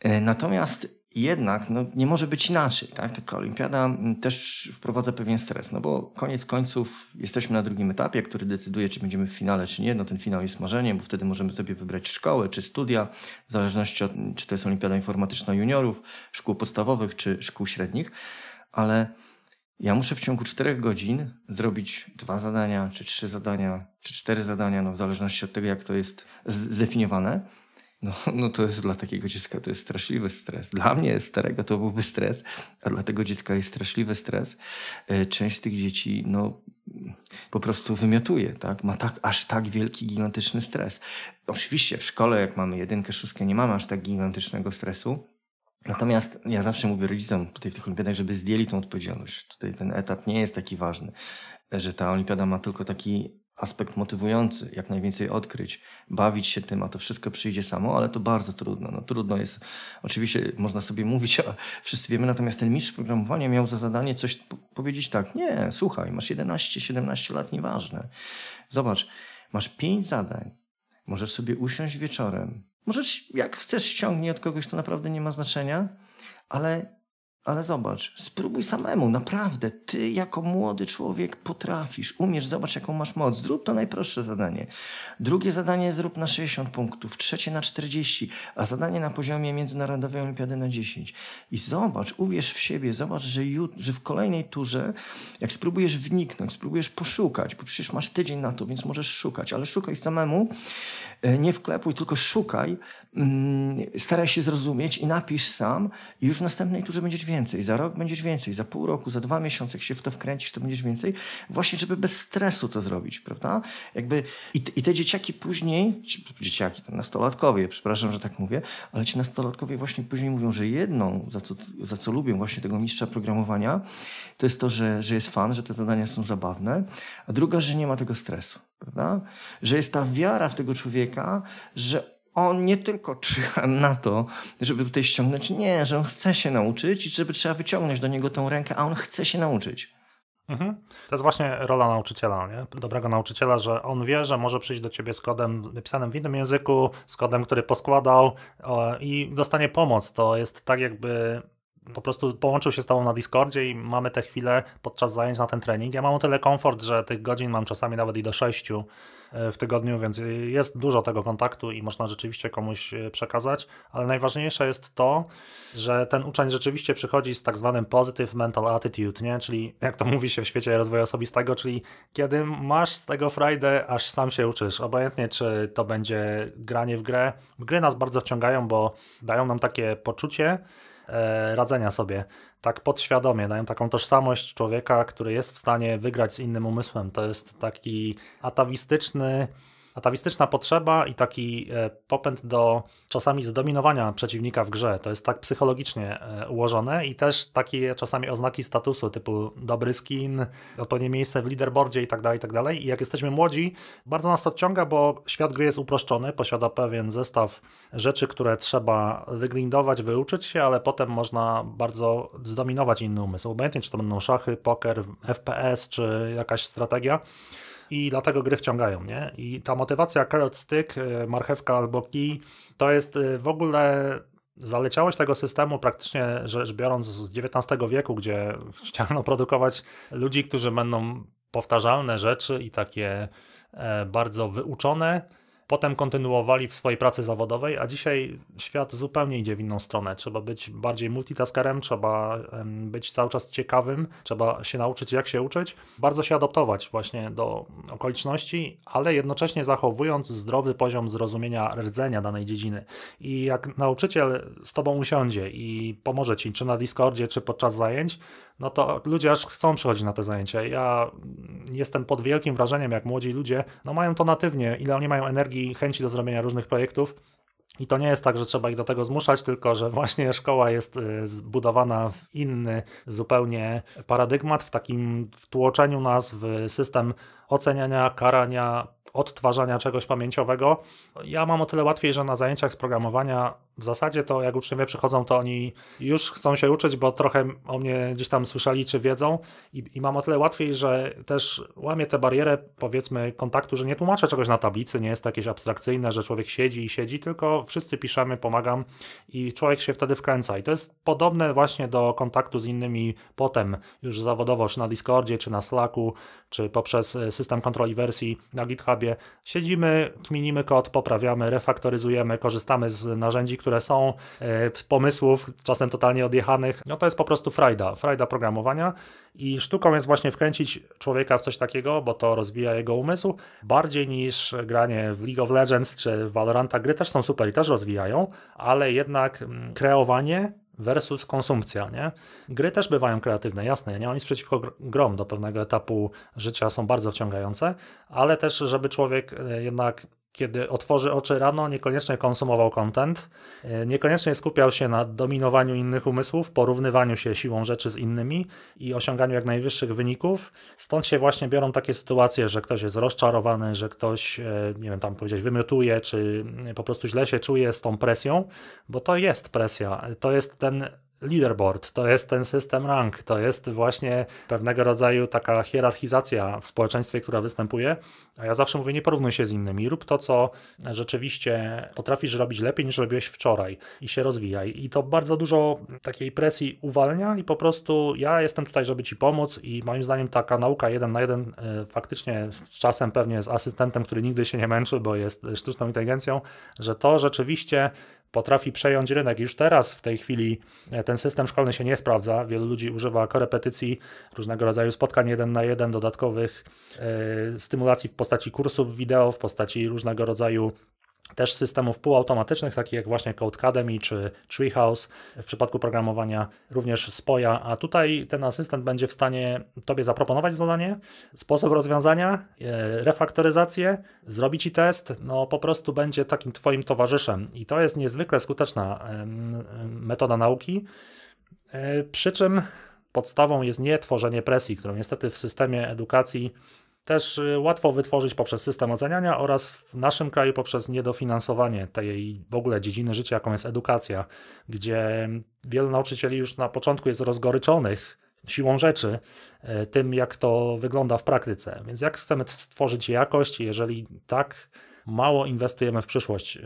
[SPEAKER 1] E, natomiast jednak no, nie może być inaczej. Tak? Taka olimpiada też wprowadza pewien stres, no bo koniec końców jesteśmy na drugim etapie, który decyduje, czy będziemy w finale, czy nie. No, ten finał jest marzeniem, bo wtedy możemy sobie wybrać szkołę czy studia, w zależności od czy to jest olimpiada informatyczna juniorów, szkół podstawowych czy szkół średnich, ale ja muszę w ciągu czterech godzin zrobić dwa zadania, czy trzy zadania, czy cztery zadania, no w zależności od tego, jak to jest zdefiniowane no, *laughs* no to jest dla takiego dziecka to jest straszliwy stres. Dla mnie starego to byłby stres, a dla tego dziecka jest straszliwy stres. E, część tych dzieci no, po prostu wymiotuje, tak? ma tak, aż tak wielki, gigantyczny stres. Oczywiście w szkole, jak mamy jedynkę, szóstkę, nie mamy aż tak gigantycznego stresu, Natomiast ja zawsze mówię rodzicom tutaj w tych olimpiadach, żeby zdjęli tą odpowiedzialność. Tutaj ten etap nie jest taki ważny, że ta olimpiada ma tylko taki aspekt motywujący, jak najwięcej odkryć, bawić się tym, a to wszystko przyjdzie samo, ale to bardzo trudno. No, trudno jest, oczywiście można sobie *laughs* mówić, a wszyscy wiemy, natomiast ten mistrz programowania miał za zadanie coś powiedzieć tak, nie, słuchaj, masz 11, 17 lat, nieważne. Zobacz, masz 5 zadań, możesz sobie usiąść wieczorem, możesz, jak chcesz, ściągnij od kogoś, to naprawdę nie ma znaczenia, ale ale zobacz, spróbuj samemu, naprawdę. Ty jako młody człowiek potrafisz, umiesz, zobacz jaką masz moc. Zrób to najprostsze zadanie. Drugie zadanie zrób na 60 punktów, trzecie na 40, a zadanie na poziomie Międzynarodowej Olimpiady na 10. I zobacz, uwierz w siebie, zobacz, że, jut, że w kolejnej turze, jak spróbujesz wniknąć, spróbujesz poszukać, bo przecież masz tydzień na to, więc możesz szukać, ale szukaj samemu, e, nie wklepuj, tylko szukaj, mm, staraj się zrozumieć i napisz sam i już w następnej turze będziesz więcej więcej, za rok będziesz więcej, za pół roku, za dwa miesiące, jak się w to wkręcisz, to będziesz więcej. Właśnie, żeby bez stresu to zrobić, prawda? Jakby i, i te dzieciaki później, dzieciaki, tam nastolatkowie, przepraszam, że tak mówię, ale ci nastolatkowie właśnie później mówią, że jedną, za co, za co lubią właśnie tego mistrza programowania, to jest to, że, że jest fan, że te zadania są zabawne, a druga, że nie ma tego stresu, prawda? Że jest ta wiara w tego człowieka, że on nie tylko czyha na to, żeby tutaj ściągnąć, nie, że on chce się nauczyć i żeby trzeba wyciągnąć do niego tą rękę, a on chce się nauczyć.
[SPEAKER 2] Mhm. To jest właśnie rola nauczyciela, nie? dobrego nauczyciela, że on wie, że może przyjść do ciebie z kodem napisanym w innym języku, z kodem, który poskładał i dostanie pomoc. To jest tak, jakby po prostu połączył się z tobą na Discordzie i mamy te chwile podczas zajęć na ten trening. Ja mam o tyle komfort, że tych godzin mam czasami nawet i do sześciu E, w tygodniu, więc jest dużo tego kontaktu i można rzeczywiście komuś e, przekazać, ale najważniejsze jest to, że ten uczeń rzeczywiście przychodzi z tak zwanym positive mental attitude, nie? czyli jak to mówi się w świecie rozwoju osobistego, czyli kiedy masz z tego frajdę, aż sam się uczysz, obojętnie czy to będzie granie w grę. Gry nas bardzo wciągają, bo dają nam takie poczucie, e, radzenia sobie tak podświadomie dają taką tożsamość człowieka, który jest w stanie wygrać z innym umysłem. To jest taki atawistyczny Atawistyczna potrzeba i taki e, popęd do czasami zdominowania przeciwnika w grze. To jest tak psychologicznie e, ułożone i też takie czasami oznaki statusu typu dobry skin, odpowiednie miejsce w leaderboardzie i tak dalej, i tak dalej. I jak jesteśmy młodzi, bardzo nas to wciąga, bo świat gry jest uproszczony, posiada pewien zestaw rzeczy, które trzeba wygrindować, wyuczyć się, ale potem można bardzo zdominować inny umysł. Obojętnie, czy to będą szachy, poker, FPS, czy jakaś strategia i dlatego gry wciągają, nie? I ta motywacja carrot stick, e, marchewka albo kij, to jest e, w ogóle zaleciałość tego systemu praktycznie rzecz biorąc z XIX wieku, gdzie *laughs* chciano produkować ludzi, którzy będą powtarzalne rzeczy i takie e, bardzo wyuczone, potem kontynuowali w swojej pracy zawodowej, a dzisiaj świat zupełnie idzie w inną stronę. Trzeba być bardziej multitaskerem, trzeba być cały czas ciekawym, trzeba się nauczyć, jak się uczyć, bardzo się adaptować właśnie do okoliczności, ale jednocześnie zachowując zdrowy poziom zrozumienia rdzenia danej dziedziny. I jak nauczyciel z tobą usiądzie i pomoże ci, czy na Discordzie, czy podczas zajęć, no to ludzie aż chcą przychodzić na te zajęcia. Ja jestem pod wielkim wrażeniem, jak młodzi ludzie no mają to natywnie, ile oni mają energii i chęci do zrobienia różnych projektów. I to nie jest tak, że trzeba ich do tego zmuszać, tylko że właśnie szkoła jest y, zbudowana w inny zupełnie paradygmat, w takim wtłoczeniu nas w system oceniania, karania, odtwarzania czegoś pamięciowego. Ja mam o tyle łatwiej, że na zajęciach z programowania w zasadzie to jak uczniowie przychodzą, to oni już chcą się uczyć, bo trochę o mnie gdzieś tam słyszeli czy wiedzą i, i mam o tyle łatwiej, że też łamię tę barierę powiedzmy kontaktu, że nie tłumaczę czegoś na tablicy, nie jest to jakieś abstrakcyjne, że człowiek siedzi i siedzi, tylko wszyscy piszemy, pomagam i człowiek się wtedy wkręca i to jest podobne właśnie do kontaktu z innymi potem już zawodowo, czy na Discordzie, czy na Slacku, czy poprzez e, system kontroli wersji na GitHubie siedzimy, kminimy kod, poprawiamy, refaktoryzujemy, korzystamy z narzędzi, które są, e, z pomysłów, czasem totalnie odjechanych. No to jest po prostu frajda, frajda programowania i sztuką jest właśnie wkręcić człowieka w coś takiego, bo to rozwija jego umysł, bardziej niż granie w League of Legends czy Valoranta. Gry też są super i też rozwijają, ale jednak mm, kreowanie versus konsumpcja, nie? Gry też bywają kreatywne, jasne, ja nie mam nic przeciwko grom do pewnego etapu życia, są bardzo wciągające, ale też, żeby człowiek e, jednak kiedy otworzy oczy rano, niekoniecznie konsumował content, e, niekoniecznie skupiał się na dominowaniu innych umysłów, porównywaniu się siłą rzeczy z innymi i osiąganiu jak najwyższych wyników. Stąd się właśnie biorą takie sytuacje, że ktoś jest rozczarowany, że ktoś, e, nie wiem, tam powiedzieć, wymiotuje, czy po prostu źle się czuje z tą presją, bo to jest presja. To jest ten leaderboard, to jest ten system rank, to jest właśnie pewnego rodzaju taka hierarchizacja w społeczeństwie, która występuje. A ja zawsze mówię, nie porównuj się z innymi, rób to, co rzeczywiście potrafisz robić lepiej niż robiłeś wczoraj i się rozwijaj. I to bardzo dużo takiej presji uwalnia i po prostu ja jestem tutaj, żeby ci pomóc i moim zdaniem taka nauka jeden na jeden e, faktycznie z czasem pewnie z asystentem, który nigdy się nie męczy, bo jest sztuczną inteligencją, że to rzeczywiście potrafi przejąć rynek. Już teraz w tej chwili e, ten system szkolny się nie sprawdza. Wielu ludzi używa korepetycji, różnego rodzaju spotkań jeden na jeden, dodatkowych e, stymulacji w postaci kursów wideo, w postaci różnego rodzaju też systemów półautomatycznych, takich jak właśnie Codecademy czy Treehouse w przypadku programowania, również spoja, a tutaj ten asystent będzie w stanie Tobie zaproponować zadanie, sposób rozwiązania, e, refaktoryzację, zrobić Ci test, no po prostu będzie takim Twoim towarzyszem i to jest niezwykle skuteczna metoda nauki, e, przy czym podstawą jest nie tworzenie presji, którą niestety w systemie edukacji też y, łatwo wytworzyć poprzez system oceniania oraz w naszym kraju poprzez niedofinansowanie tej w ogóle dziedziny życia, jaką jest edukacja, gdzie wielu nauczycieli już na początku jest rozgoryczonych siłą rzeczy y, tym, jak to wygląda w praktyce. Więc jak chcemy stworzyć jakość, jeżeli tak mało inwestujemy w przyszłość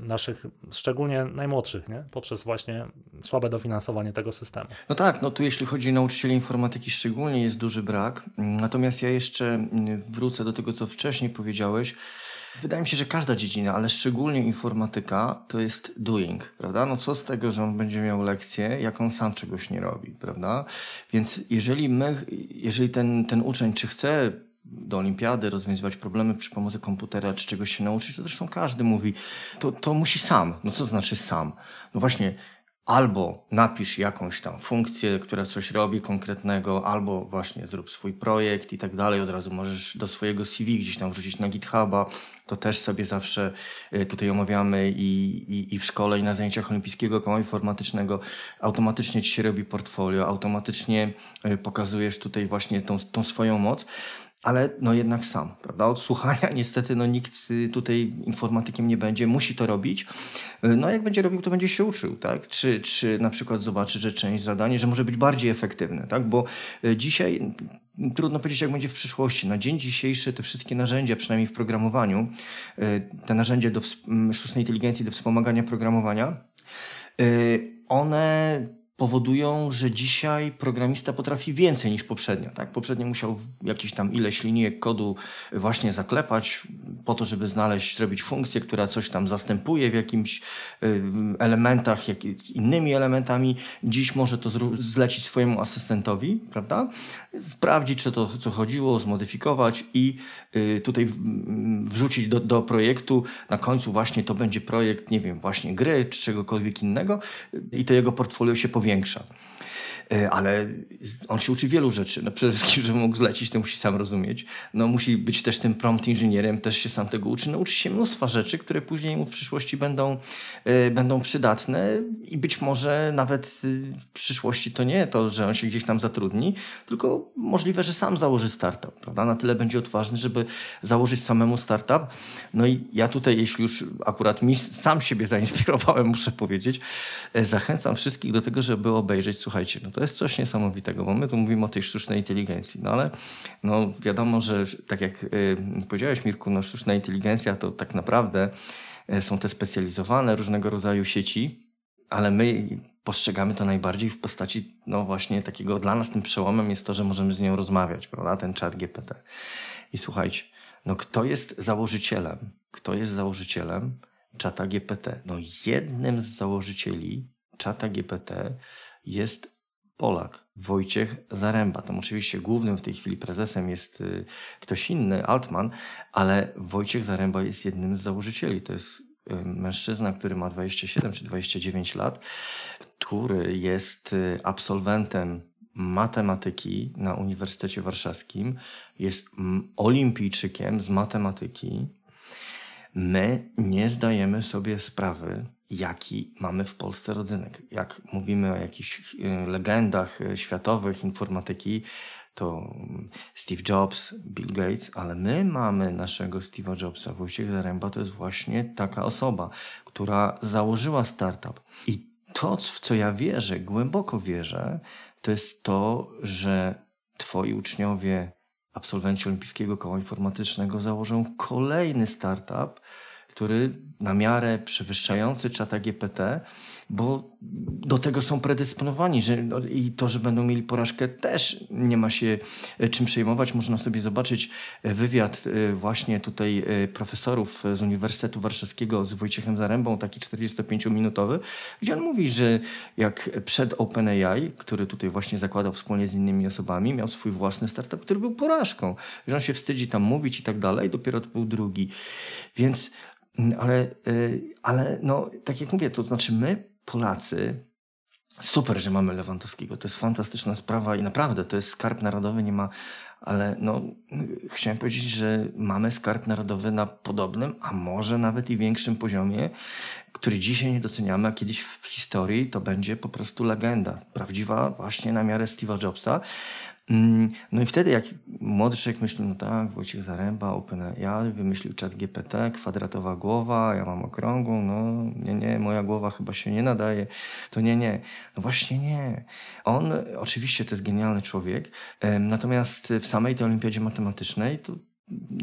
[SPEAKER 2] naszych, szczególnie
[SPEAKER 1] najmłodszych, nie? poprzez właśnie słabe dofinansowanie tego systemu. No tak, no tu jeśli chodzi o nauczycieli informatyki, szczególnie jest duży brak. Natomiast ja jeszcze wrócę do tego, co wcześniej powiedziałeś. Wydaje mi się, że każda dziedzina, ale szczególnie informatyka, to jest doing, prawda? No co z tego, że on będzie miał lekcję, jak on sam czegoś nie robi, prawda? Więc jeżeli my, jeżeli ten, ten uczeń, czy chce do olimpiady, rozwiązywać problemy przy pomocy komputera, czy czegoś się nauczyć, to zresztą każdy mówi, to, to musi sam. No co znaczy sam? No właśnie, albo napisz jakąś tam funkcję, która coś robi konkretnego, albo właśnie zrób swój projekt i tak dalej. Od razu możesz do swojego CV gdzieś tam wrzucić na GitHuba. To też sobie zawsze y, tutaj omawiamy i, i, i w szkole, i na zajęciach olimpijskiego koła informatycznego. Automatycznie ci się robi portfolio, automatycznie y, pokazujesz tutaj właśnie tą, tą swoją moc ale no jednak sam, prawda? Od słuchania *laughs* niestety no nikt tutaj informatykiem nie będzie, musi to robić. No jak będzie robił, to będzie się uczył, tak? Czy, czy na przykład zobaczy, że część zadań, że może być bardziej efektywne, tak? Bo e, dzisiaj trudno powiedzieć, jak będzie w przyszłości. Na dzień dzisiejszy te wszystkie narzędzia, przynajmniej w programowaniu, e, te narzędzia do sztucznej inteligencji, do wspomagania programowania, e, one powodują, że dzisiaj programista potrafi więcej niż poprzednio. Tak? Poprzednio musiał jakieś tam ileś linijek kodu właśnie zaklepać po to, żeby znaleźć, zrobić funkcję, która coś tam zastępuje w jakimś y, elementach, jak, innymi elementami. Dziś może to zlecić swojemu asystentowi, prawda? Sprawdzić, czy to co chodziło, zmodyfikować i y, tutaj mm, wrzucić do, do projektu. Na końcu właśnie to będzie projekt, nie wiem, właśnie gry czy czegokolwiek innego i to jego portfolio się powinno większa. E, ale on się uczy wielu rzeczy. No przede wszystkim, *laughs* żeby mógł zlecić, to musi sam rozumieć. No musi być też tym prompt inżynierem, też się sam tego uczy. Nauczy no, się mnóstwa rzeczy, które później mu w przyszłości będą, e, będą przydatne i być może nawet y, w przyszłości to nie to, że on się gdzieś tam zatrudni, tylko możliwe, że sam założy startup, prawda? Na tyle będzie odważny, żeby założyć samemu startup. No i ja tutaj, jeśli już akurat mi sam siebie *laughs* zainspirowałem, muszę powiedzieć, e, zachęcam wszystkich do tego, żeby obejrzeć, słuchajcie, no to to jest coś niesamowitego, bo my tu mówimy o tej sztucznej inteligencji, no ale no wiadomo, że tak jak y, powiedziałeś Mirku, no sztuczna inteligencja to tak naprawdę y, są te specjalizowane różnego rodzaju sieci, ale my postrzegamy to najbardziej w postaci, no właśnie takiego, dla nas tym przełomem jest to, że możemy z nią rozmawiać, prawda, ten czat GPT. I słuchajcie, no kto jest założycielem? Kto jest założycielem czata GPT? No jednym z założycieli czata GPT jest Polak, Wojciech Zaręba. Tam oczywiście głównym w tej chwili prezesem jest y, ktoś inny, Altman, ale Wojciech Zaręba jest jednym z założycieli. To jest y, mężczyzna, który ma 27 czy 29 lat, który jest y, absolwentem matematyki na Uniwersytecie Warszawskim, jest olimpijczykiem z matematyki. My nie zdajemy sobie sprawy, jaki mamy w Polsce rodzynek. Jak mówimy o jakichś y, legendach y, światowych informatyki, to mm, Steve Jobs, Bill Gates, ale my mamy naszego Steve'a Jobsa. Wojciech Zaręba to jest właśnie taka osoba, która założyła startup. I to, w co ja wierzę, głęboko wierzę, to jest to, że twoi uczniowie, absolwenci Olimpijskiego Koła Informatycznego założą kolejny startup, który na miarę przewyższający czata GPT, bo do tego są predysponowani że, no, i to, że będą mieli porażkę też nie ma się e, czym przejmować. Można sobie zobaczyć e, wywiad e, właśnie tutaj profesorów z Uniwersytetu Warszawskiego z Wojciechem Zarębą, taki 45-minutowy, gdzie on mówi, że jak przed OpenAI, który tutaj właśnie zakładał wspólnie z innymi osobami, miał swój własny startup, który był porażką, że on się wstydzi tam mówić i tak dalej, dopiero to był drugi. Więc Mm, ale, y, ale no, tak jak mówię, to znaczy my, Polacy, super, że mamy Lewandowskiego. To jest fantastyczna sprawa i naprawdę to jest skarb narodowy, nie ma, ale no, chciałem powiedzieć, że mamy skarb narodowy na podobnym, a może nawet i większym poziomie, który dzisiaj nie doceniamy, a kiedyś w historii to będzie po prostu legenda. Prawdziwa właśnie na miarę Steve'a Jobsa, Mm, no i wtedy, jak młody człowiek myśli, no tak, Wojciech Zaręba, OpenAI, wymyślił czat GPT, kwadratowa głowa, ja mam okrągłą, no nie, nie, moja głowa chyba się nie nadaje, to nie, nie. No właśnie nie. On oczywiście to jest genialny człowiek, natomiast w samej tej olimpiadzie matematycznej to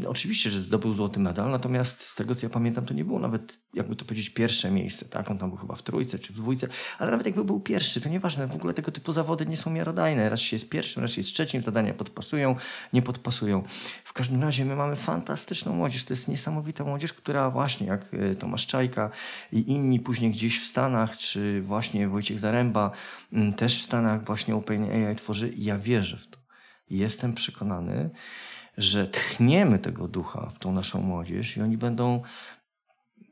[SPEAKER 1] Oczywiście, że zdobył złoty medal, natomiast z tego co ja pamiętam, to nie było nawet, jakby to powiedzieć, pierwsze miejsce. Tak? On tam był chyba w trójce czy w dwójce, ale nawet jakby był pierwszy, to nieważne. W ogóle tego typu zawody nie są miarodajne. Raz się jest pierwszym, raz się jest trzecim, zadania podpasują, nie podpasują. W każdym razie my mamy fantastyczną młodzież. To jest niesamowita młodzież, która właśnie jak e, Tomasz Czajka i inni później gdzieś w Stanach, czy właśnie Wojciech Zaręba mm, też w Stanach właśnie OpenAI tworzy i ja wierzę w to. Jestem przekonany, że tchniemy tego ducha w tą naszą młodzież i oni będą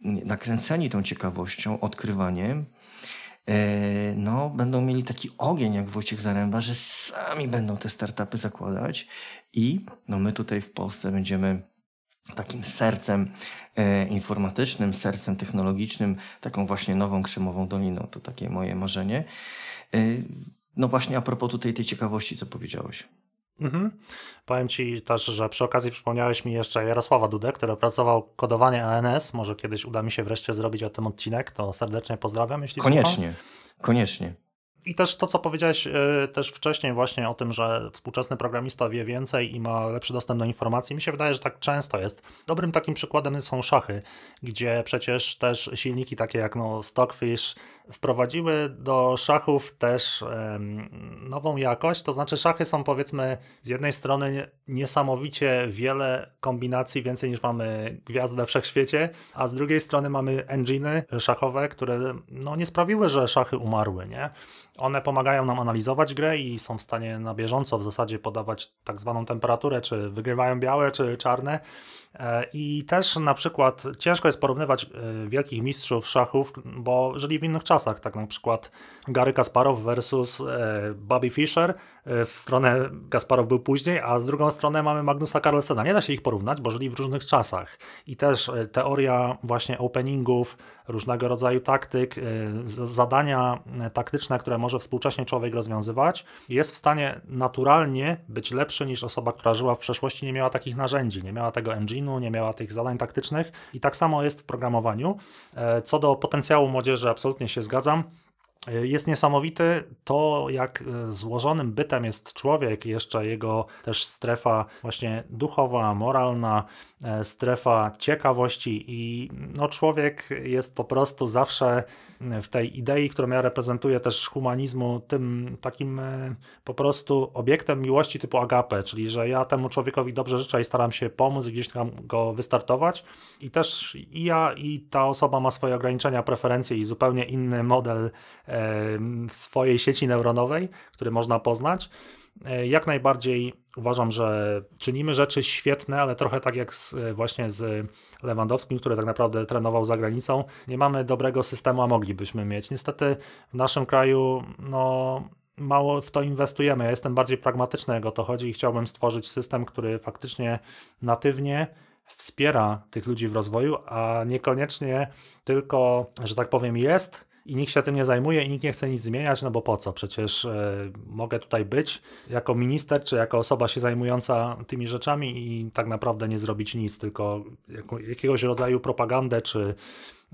[SPEAKER 1] nakręceni tą ciekawością, odkrywaniem, e, no, będą mieli taki ogień jak Wojciech Zaręba, że sami będą te startupy zakładać i no, my tutaj w Polsce będziemy takim sercem e, informatycznym, sercem technologicznym, taką właśnie nową Krzemową Doliną. To takie moje marzenie. E, no właśnie a propos tutaj tej ciekawości, co powiedziałeś.
[SPEAKER 2] Mhm. Powiem Ci też, że przy okazji przypomniałeś mi jeszcze Jarosława Dudę, który pracował kodowanie ANS. Może kiedyś uda mi się wreszcie zrobić o tym odcinek, to serdecznie pozdrawiam,
[SPEAKER 1] jeśli Koniecznie, słucham. koniecznie.
[SPEAKER 2] I też to, co powiedziałeś e, też wcześniej właśnie o tym, że współczesny programista wie więcej i ma lepszy dostęp do informacji, mi się wydaje, że tak często jest. Dobrym takim przykładem są szachy, gdzie przecież też silniki takie jak no, Stockfish, Wprowadziły do szachów też nową jakość, to znaczy szachy są powiedzmy z jednej strony niesamowicie wiele kombinacji, więcej niż mamy gwiazd we wszechświecie, a z drugiej strony mamy enginy szachowe, które no, nie sprawiły, że szachy umarły. Nie? One pomagają nam analizować grę i są w stanie na bieżąco w zasadzie podawać tak zwaną temperaturę, czy wygrywają białe, czy czarne. E, I też na przykład ciężko jest porównywać e, wielkich mistrzów szachów, bo żyli w innych czasach, tak na przykład Gary Kasparow versus e, Bobby Fischer, E, w stronę Gasparow był później, a z drugą stronę mamy Magnusa Carlsena. Nie da się ich porównać, bo żyli w różnych czasach. I też e, teoria właśnie openingów, różnego rodzaju taktyk, e, zadania taktyczne, które może współcześnie człowiek rozwiązywać, jest w stanie naturalnie być lepszy niż osoba, która żyła w przeszłości, nie miała takich narzędzi, nie miała tego engine'u, nie miała tych zadań taktycznych. I tak samo jest w programowaniu. Co do potencjału młodzieży, absolutnie się zgadzam jest niesamowity. To, jak e, złożonym bytem jest człowiek, jeszcze jego też strefa właśnie duchowa, moralna, e, strefa ciekawości i no, człowiek jest po prostu zawsze w tej idei, którą ja reprezentuję też humanizmu, tym takim e, po prostu obiektem miłości typu agape, czyli że ja temu człowiekowi dobrze życzę i staram się pomóc i gdzieś tam go wystartować i też i ja i ta osoba ma swoje ograniczenia, preferencje i zupełnie inny model e, w swojej sieci neuronowej, który można poznać. E, jak najbardziej uważam, że czynimy rzeczy świetne, ale trochę tak jak z, e, właśnie z Lewandowskim, który tak naprawdę trenował za granicą. Nie mamy dobrego systemu, a moglibyśmy mieć. Niestety w naszym kraju no, mało w to inwestujemy. Ja jestem bardziej pragmatyczny, jak o to chodzi i chciałbym stworzyć system, który faktycznie natywnie wspiera tych ludzi w rozwoju, a niekoniecznie tylko, że tak powiem, jest i nikt się tym nie zajmuje i nikt nie chce nic zmieniać, no bo po co? Przecież e, mogę tutaj być jako minister czy jako osoba się zajmująca tymi rzeczami i tak naprawdę nie zrobić nic, tylko jakiegoś rodzaju propagandę czy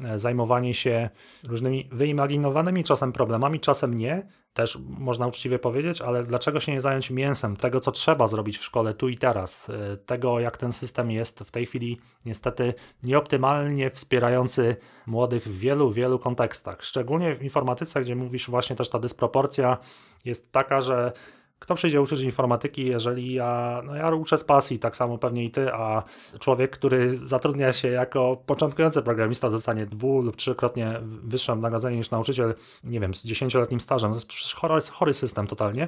[SPEAKER 2] E, zajmowanie się różnymi wyimaginowanymi czasem problemami, czasem nie, też można uczciwie powiedzieć, ale dlaczego się nie zająć mięsem, tego co trzeba zrobić w szkole tu i teraz, e, tego jak ten system jest w tej chwili niestety nieoptymalnie wspierający młodych w wielu, wielu kontekstach. Szczególnie w informatyce, gdzie mówisz właśnie też ta dysproporcja jest taka, że kto przyjdzie uczyć informatyki, jeżeli ja, no ja uczę z pasji, tak samo pewnie i ty, a człowiek, który zatrudnia się jako początkujący programista, zostanie dwu lub trzykrotnie wyższym nagrodzeniem niż nauczyciel, nie wiem, z dziesięcioletnim stażem. To jest chory, chory system totalnie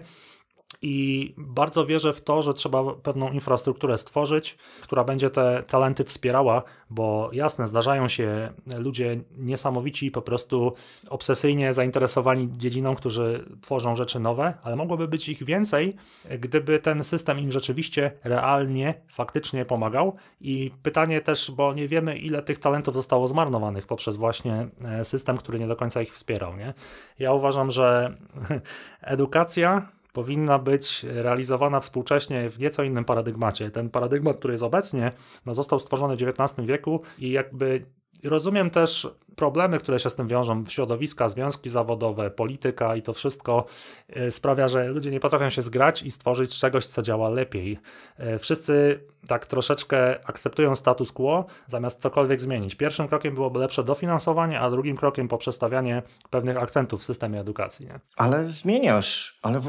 [SPEAKER 2] i bardzo wierzę w to, że trzeba pewną infrastrukturę stworzyć, która będzie te talenty wspierała, bo jasne, zdarzają się ludzie niesamowici, po prostu obsesyjnie zainteresowani dziedziną, którzy tworzą rzeczy nowe, ale mogłoby być ich więcej, gdyby ten system im rzeczywiście realnie, faktycznie pomagał. I pytanie też, bo nie wiemy, ile tych talentów zostało zmarnowanych poprzez właśnie e, system, który nie do końca ich wspierał. Nie? Ja uważam, że *laughs* edukacja powinna być realizowana współcześnie w nieco innym paradygmacie. Ten paradygmat, który jest obecnie, no, został stworzony w XIX wieku i jakby Rozumiem też problemy, które się z tym wiążą, środowiska, związki zawodowe, polityka i to wszystko e, sprawia, że ludzie nie potrafią się zgrać i stworzyć czegoś, co działa lepiej. E, wszyscy tak troszeczkę akceptują status quo, zamiast cokolwiek zmienić. Pierwszym krokiem byłoby lepsze dofinansowanie, a drugim krokiem poprzestawianie pewnych akcentów w systemie edukacji. Nie?
[SPEAKER 1] Ale zmieniasz, ale e,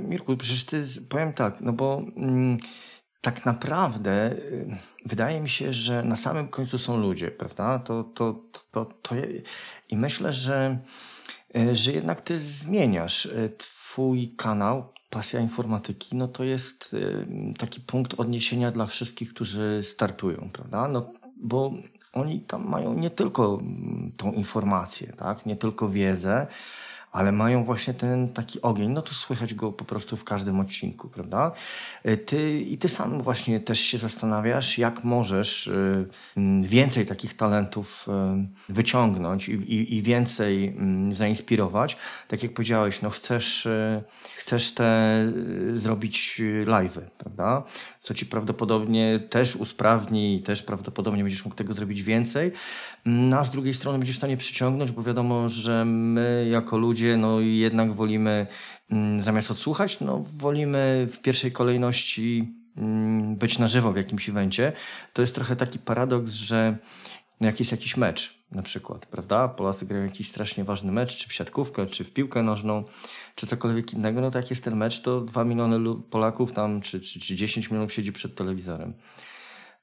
[SPEAKER 1] Mirku, przecież ty powiem tak, no bo. Mm tak naprawdę y, wydaje mi się, że na samym końcu są ludzie, prawda? To, to, to, to, I myślę, że, y, że jednak ty zmieniasz y, twój kanał, pasja informatyki, no to jest taki punkt odniesienia dla wszystkich, którzy startują, prawda? No, bo oni tam mają nie tylko tą informację, tak? nie tylko wiedzę, ale mają właśnie ten taki ogień, no to słychać go po prostu w każdym odcinku, prawda? E, ty, I ty sam właśnie też się zastanawiasz, jak możesz e, mm, więcej takich talentów e, wyciągnąć i, i, i więcej mm, zainspirować. Tak jak powiedziałeś, no chcesz, chcesz te zrobić live, prawda? Co ci prawdopodobnie też usprawni i też prawdopodobnie będziesz mógł tego zrobić więcej. Mm, no, a z drugiej strony będziesz w stanie przyciągnąć, bo wiadomo, że my jako ludzie ludzie no jednak wolimy mm, zamiast odsłuchać, no wolimy w pierwszej kolejności mm, być na żywo w jakimś evencie. To jest trochę taki paradoks, że no jak jest jakiś mecz na przykład, prawda? Polacy grają jakiś strasznie ważny mecz, czy w siatkówkę, czy w piłkę nożną, czy cokolwiek innego, no to jak jest ten mecz, to 2 miliony Polaków tam, czy, czy, czy 10 milionów siedzi przed telewizorem.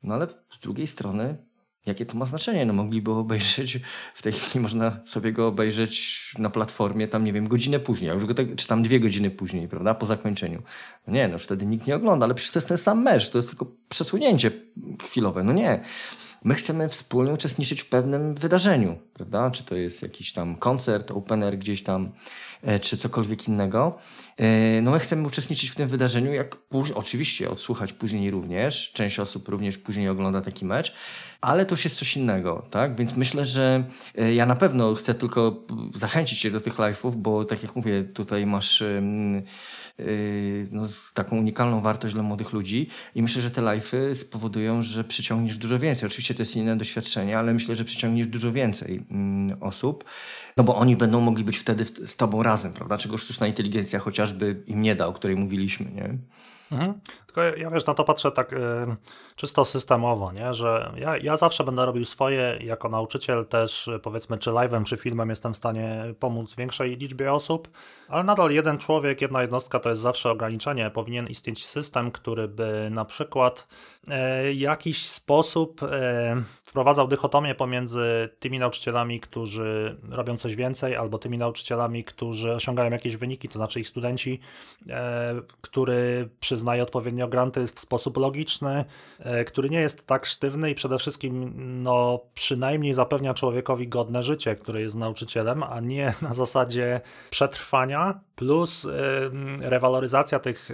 [SPEAKER 1] No ale z drugiej strony Jakie to ma znaczenie? No mogliby obejrzeć, w tej chwili można sobie go obejrzeć na platformie tam, nie wiem, godzinę później, a już go tak, czy tam dwie godziny później, prawda, po zakończeniu. No nie, no wtedy nikt nie ogląda, ale przecież to jest ten sam mecz, to jest tylko przesunięcie chwilowe, no nie. My chcemy wspólnie uczestniczyć w pewnym wydarzeniu, prawda? Czy to jest jakiś tam koncert, air gdzieś tam, e, czy cokolwiek innego. E, no my chcemy uczestniczyć w tym wydarzeniu, jak później, oczywiście odsłuchać później również. Część osób również później ogląda taki mecz ale to już jest coś innego, tak? Więc myślę, że e, ja na pewno chcę tylko zachęcić Cię do tych live'ów, bo tak jak mówię, tutaj masz e, no, taką unikalną wartość dla młodych ludzi i myślę, że te live'y spowodują, że przyciągniesz dużo więcej. Oczywiście to jest inne doświadczenie, ale myślę, że przyciągniesz dużo więcej mm, osób, no bo oni będą mogli być wtedy z Tobą razem, prawda? Czego sztuczna inteligencja chociażby im nie da, o której mówiliśmy, nie?
[SPEAKER 2] Mhm. Tylko ja, ja wiesz, na to patrzę tak y, czysto systemowo, nie? że ja, ja zawsze będę robił swoje, jako nauczyciel też y, powiedzmy czy live'em, czy filmem jestem w stanie pomóc większej liczbie osób, ale nadal jeden człowiek, jedna jednostka to jest zawsze ograniczenie. Powinien istnieć system, który by na przykład y, jakiś sposób y, wprowadzał dychotomię pomiędzy tymi nauczycielami, którzy robią coś więcej, albo tymi nauczycielami, którzy osiągają jakieś wyniki, to znaczy ich studenci, e, który przy przyznaje odpowiednio granty w sposób logiczny, e, który nie jest tak sztywny i przede wszystkim no, przynajmniej zapewnia człowiekowi godne życie, które jest nauczycielem, a nie na zasadzie przetrwania plus rewaloryzacja tych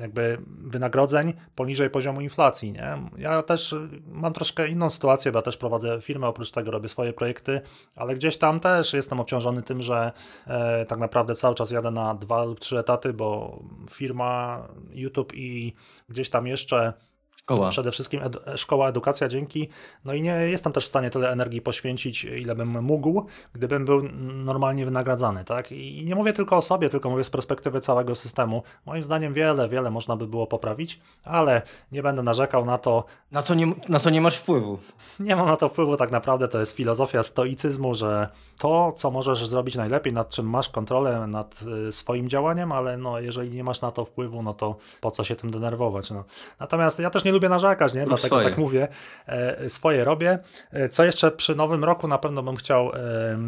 [SPEAKER 2] jakby wynagrodzeń poniżej poziomu inflacji. Nie? Ja też mam troszkę inną sytuację, bo ja też prowadzę firmę, oprócz tego robię swoje projekty, ale gdzieś tam też jestem obciążony tym, że e, tak naprawdę cały czas jadę na dwa lub trzy etaty, bo firma, YouTube i gdzieś tam jeszcze Szkoła. Przede wszystkim edu szkoła, edukacja, dzięki. No i nie jestem też w stanie tyle energii poświęcić, ile bym mógł, gdybym był normalnie wynagradzany, tak? I nie mówię tylko o sobie, tylko mówię z perspektywy całego systemu. Moim zdaniem wiele, wiele można by było poprawić, ale nie będę narzekał na to. Na co nie, na co nie masz wpływu? *laughs* Nie mam na to wpływu, tak naprawdę to jest filozofia stoicyzmu, że to, co możesz zrobić najlepiej, nad czym masz kontrolę nad y, swoim działaniem, ale no, jeżeli nie masz na to wpływu, no to po co się tym denerwować? No. Natomiast ja też też nie lubię narzekać, nie? dlatego swoje. tak mówię, e, swoje robię. E, co jeszcze przy nowym roku na pewno bym chciał e,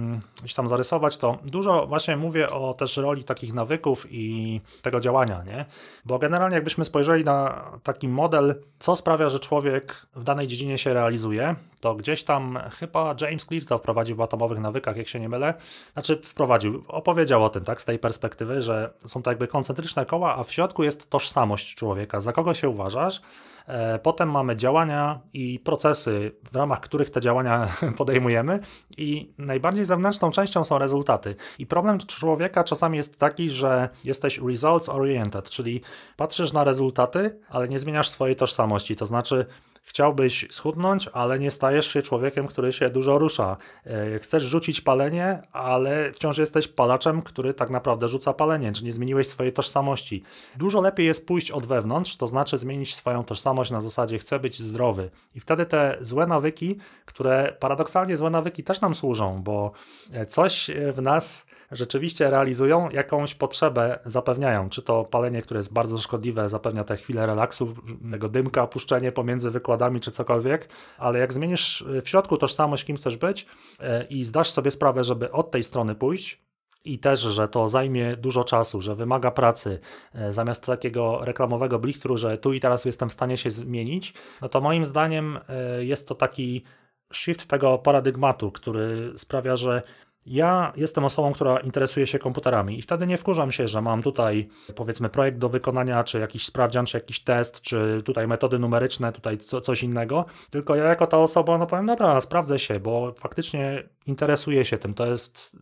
[SPEAKER 2] gdzieś tam zarysować, to dużo właśnie mówię o też roli takich nawyków i tego działania, nie? bo generalnie jakbyśmy spojrzeli na taki model, co sprawia, że człowiek w danej dziedzinie się realizuje, to gdzieś tam chyba James Clear to wprowadził w atomowych nawykach, jak się nie mylę. Znaczy wprowadził, opowiedział o tym, tak, z tej perspektywy, że są to jakby koncentryczne koła, a w środku jest tożsamość człowieka, za kogo się uważasz. E, potem mamy działania i procesy, w ramach których te działania *laughs* podejmujemy, i najbardziej zewnętrzną częścią są rezultaty. I problem człowieka czasami jest taki, że jesteś results oriented, czyli patrzysz na rezultaty, ale nie zmieniasz swojej tożsamości. To znaczy, Chciałbyś schudnąć, ale nie stajesz się człowiekiem, który się dużo rusza. E, chcesz rzucić palenie, ale wciąż jesteś palaczem, który tak naprawdę rzuca palenie, czy nie zmieniłeś swojej tożsamości. Dużo lepiej jest pójść od wewnątrz, to znaczy zmienić swoją tożsamość na zasadzie chcę być zdrowy. I wtedy te złe nawyki, które paradoksalnie złe nawyki też nam służą, bo e, coś w nas rzeczywiście realizują jakąś potrzebę, zapewniają. Czy to palenie, które jest bardzo szkodliwe, zapewnia te chwile relaksu, tego dymka, opuszczenie pomiędzy wykładami czy cokolwiek, ale jak zmienisz e, w środku tożsamość, kim chcesz być e, i zdasz sobie sprawę, żeby od tej strony pójść, i też, że to zajmie dużo czasu, że wymaga pracy, e, zamiast takiego reklamowego blichtru, że tu i teraz jestem w stanie się zmienić, no to moim zdaniem jest to taki shift tego paradygmatu, który sprawia, że ja jestem osobą, która interesuje się komputerami i wtedy nie wkurzam się, że mam tutaj powiedzmy projekt do wykonania, czy jakiś sprawdzian, czy jakiś test, czy tutaj metody numeryczne, tutaj co, coś innego, tylko ja jako ta osoba, no powiem, dobra, sprawdzę się, bo faktycznie interesuję się tym, to jest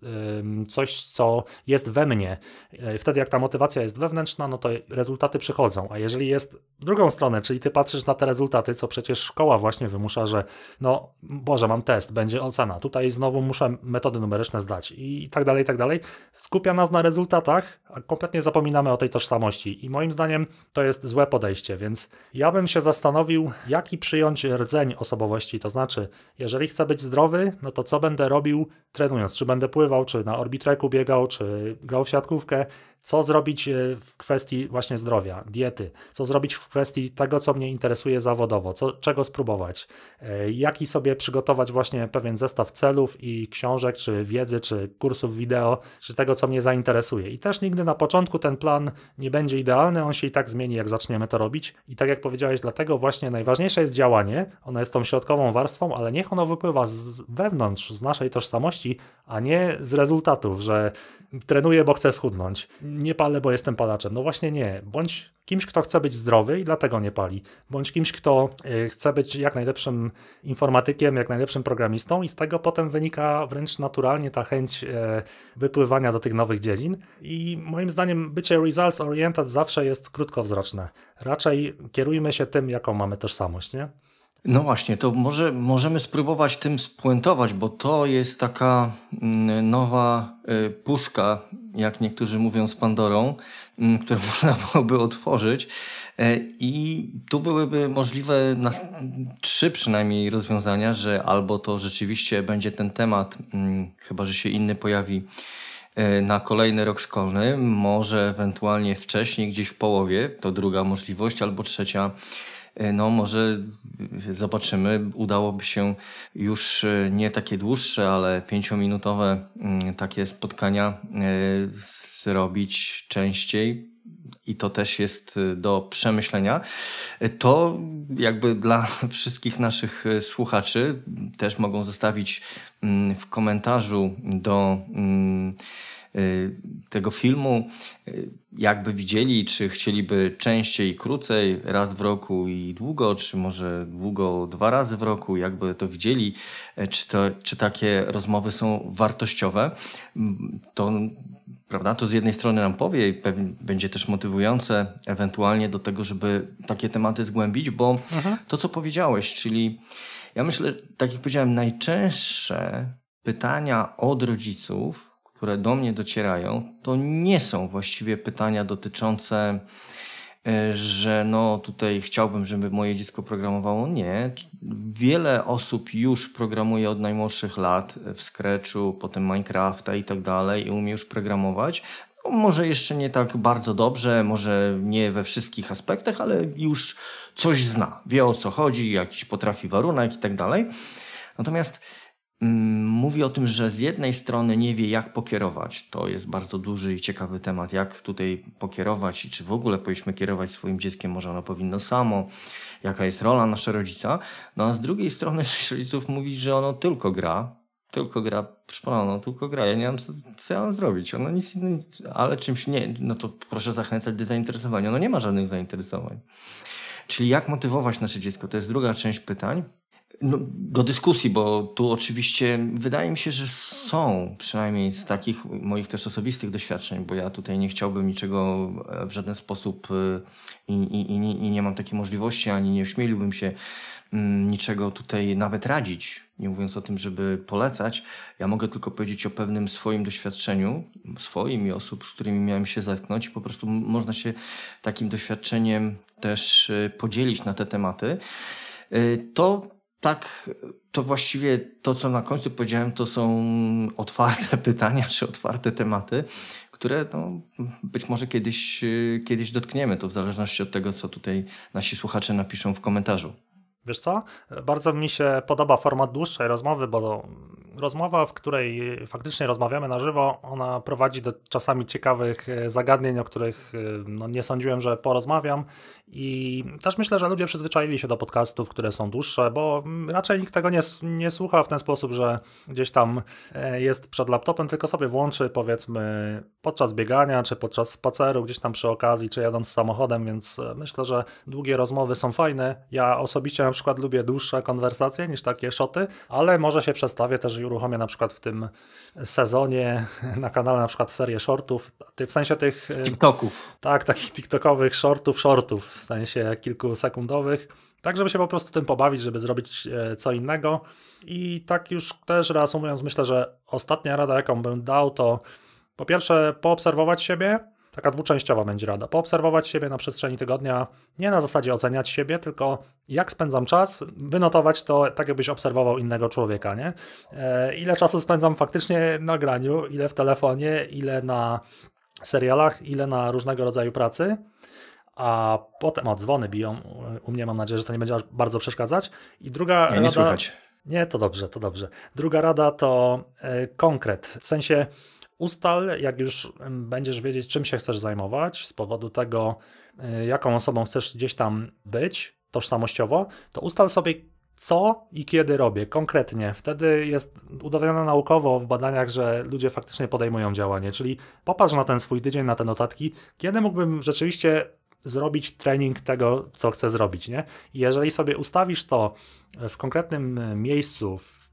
[SPEAKER 2] yy, coś, co jest we mnie. Yy, wtedy jak ta motywacja jest wewnętrzna, no to rezultaty przychodzą, a jeżeli jest w drugą stronę, czyli ty patrzysz na te rezultaty, co przecież szkoła właśnie wymusza, że no Boże, mam test, będzie ocena, tutaj znowu muszę metody numeryczne, zdać i tak dalej, i tak dalej. Skupia nas na rezultatach, a kompletnie zapominamy o tej tożsamości i moim zdaniem to jest złe podejście, więc ja bym się zastanowił, jaki przyjąć rdzeń osobowości, to znaczy, jeżeli chcę być zdrowy, no to co będę robił trenując, czy będę pływał, czy na orbitreku biegał, czy grał w siatkówkę, co zrobić e, w kwestii właśnie zdrowia, diety, co zrobić w kwestii tego, co mnie interesuje zawodowo, co, czego spróbować, e, jaki sobie przygotować właśnie pewien zestaw celów i książek, czy wiedzy, czy kursów wideo, czy tego, co mnie zainteresuje. I też nigdy na początku ten plan nie będzie idealny, on się i tak zmieni, jak zaczniemy to robić. I tak jak powiedziałeś, dlatego właśnie najważniejsze jest działanie, ono jest tą środkową warstwą, ale niech ono wypływa z wewnątrz, z naszej tożsamości, a nie z rezultatów, że trenuję, bo chcę schudnąć, nie palę, bo jestem palaczem. No właśnie nie. Bądź kimś, kto chce być zdrowy i dlatego nie pali. Bądź kimś, kto y, chce być jak najlepszym informatykiem, jak najlepszym programistą i z tego potem wynika wręcz naturalnie ta chęć e, wypływania do tych nowych dziedzin. I moim zdaniem bycie results oriented zawsze jest krótkowzroczne.
[SPEAKER 1] Raczej kierujmy się tym, jaką mamy tożsamość, nie? No właśnie, to może możemy spróbować tym spuentować, bo to jest taka mm, nowa y, puszka, jak niektórzy mówią z Pandorą, mm, którą *laughs* można byłoby otworzyć. E, I tu byłyby możliwe trzy przynajmniej rozwiązania, że albo to rzeczywiście będzie ten temat, mm, chyba że się inny pojawi e, na kolejny rok szkolny, może ewentualnie wcześniej, gdzieś w połowie, to druga możliwość, albo trzecia E, no może zobaczymy, udałoby się już e, nie takie dłuższe, ale pięciominutowe mm, takie spotkania e, zrobić częściej, i to też jest do przemyślenia, to jakby dla *laughs* wszystkich naszych słuchaczy też mogą zostawić mm, w komentarzu do mm, Y, tego filmu y, jakby widzieli, czy chcieliby częściej, krócej, raz w roku i długo, czy może długo dwa razy w roku, jakby to widzieli, y, czy, to, czy takie rozmowy są wartościowe, to prawda? To z jednej strony nam powie i będzie też motywujące ewentualnie do tego, żeby takie tematy zgłębić, bo mhm. to, co powiedziałeś, czyli ja myślę, tak jak powiedziałem, najczęstsze pytania od rodziców które do mnie docierają, to nie są właściwie pytania dotyczące, e, że no tutaj chciałbym, żeby moje dziecko programowało. Nie. Wiele osób już programuje od najmłodszych lat w Scratchu, potem Minecrafta i tak dalej i umie już programować. Może jeszcze nie tak bardzo dobrze, może nie we wszystkich aspektach, ale już coś zna, wie o co chodzi, jakiś potrafi warunek i tak dalej. Natomiast Mm, mówi o tym, że z jednej strony nie wie, jak pokierować. To jest bardzo duży i ciekawy temat, jak tutaj pokierować i czy w ogóle powinniśmy kierować swoim dzieckiem, może ono powinno samo, jaka jest rola naszego rodzica. No a z drugiej strony część *laughs* rodziców mówi, że ono tylko gra, tylko gra, przypomnę, no, tylko gra, ja nie wiem, co, co ja mam zrobić, ono nic, nic, ale czymś nie, no to proszę zachęcać do zainteresowania, no nie ma żadnych zainteresowań. Czyli jak motywować nasze dziecko, to jest druga część pytań. No, do dyskusji, bo tu oczywiście wydaje mi się, że są, przynajmniej z takich moich też osobistych doświadczeń, bo ja tutaj nie chciałbym niczego e, w żaden sposób e, i, i, i, i nie mam takiej możliwości, ani nie ośmieliłbym się mm, niczego tutaj nawet radzić, nie mówiąc o tym, żeby polecać. Ja mogę tylko powiedzieć o pewnym swoim doświadczeniu, swoim i osób, z którymi miałem się zetknąć. Po prostu można się takim doświadczeniem też e, podzielić na te tematy. To tak, to właściwie to, co na końcu powiedziałem, to są otwarte *laughs* pytania czy otwarte tematy, które no, być może kiedyś, y, kiedyś dotkniemy, to w zależności od tego, co tutaj nasi słuchacze napiszą w komentarzu.
[SPEAKER 2] Wiesz co? Bardzo mi się podoba format dłuższej rozmowy, bo rozmowa, w której faktycznie rozmawiamy na żywo, ona prowadzi do czasami ciekawych e, zagadnień, o których e, no, nie sądziłem, że porozmawiam i też myślę, że ludzie przyzwyczaili się do podcastów, które są dłuższe, bo raczej nikt tego nie, nie słucha w ten sposób, że gdzieś tam e, jest przed laptopem, tylko sobie włączy powiedzmy podczas biegania, czy podczas spaceru, gdzieś tam przy okazji, czy jadąc samochodem, więc e, myślę, że długie rozmowy są fajne. Ja osobiście na przykład lubię dłuższe konwersacje niż takie szoty, ale może się przestawię też i uruchomię na przykład w tym sezonie na kanale na przykład serię shortów, w sensie tych... E, TikToków. Tak, takich TikTokowych shortów, shortów w sensie kilkusekundowych, tak żeby się po prostu tym pobawić, żeby zrobić e, co innego. I tak już też reasumując, myślę, że ostatnia rada, jaką bym dał, to po pierwsze poobserwować siebie, taka dwuczęściowa będzie rada. Poobserwować siebie na przestrzeni tygodnia, nie na zasadzie oceniać siebie, tylko jak spędzam czas, wynotować to tak, jakbyś obserwował innego człowieka, nie? E, ile czasu spędzam faktycznie na graniu, ile w telefonie, ile na serialach, ile na różnego rodzaju pracy a potem odzwony dzwony biją u mnie, mam nadzieję, że to nie będzie bardzo przeszkadzać. I druga nie, nie rada... słychać. Nie, to dobrze, to dobrze. Druga rada to e, konkret, w sensie ustal, jak już będziesz wiedzieć, czym się chcesz zajmować, z powodu tego, e, jaką osobą chcesz gdzieś tam być tożsamościowo, to ustal sobie, co i kiedy robię konkretnie. Wtedy jest udowodnione naukowo w badaniach, że ludzie faktycznie podejmują działanie. Czyli popatrz na ten swój tydzień, na te notatki, kiedy mógłbym rzeczywiście zrobić trening tego, co chcę zrobić. Nie? I jeżeli sobie ustawisz to w konkretnym e, miejscu, w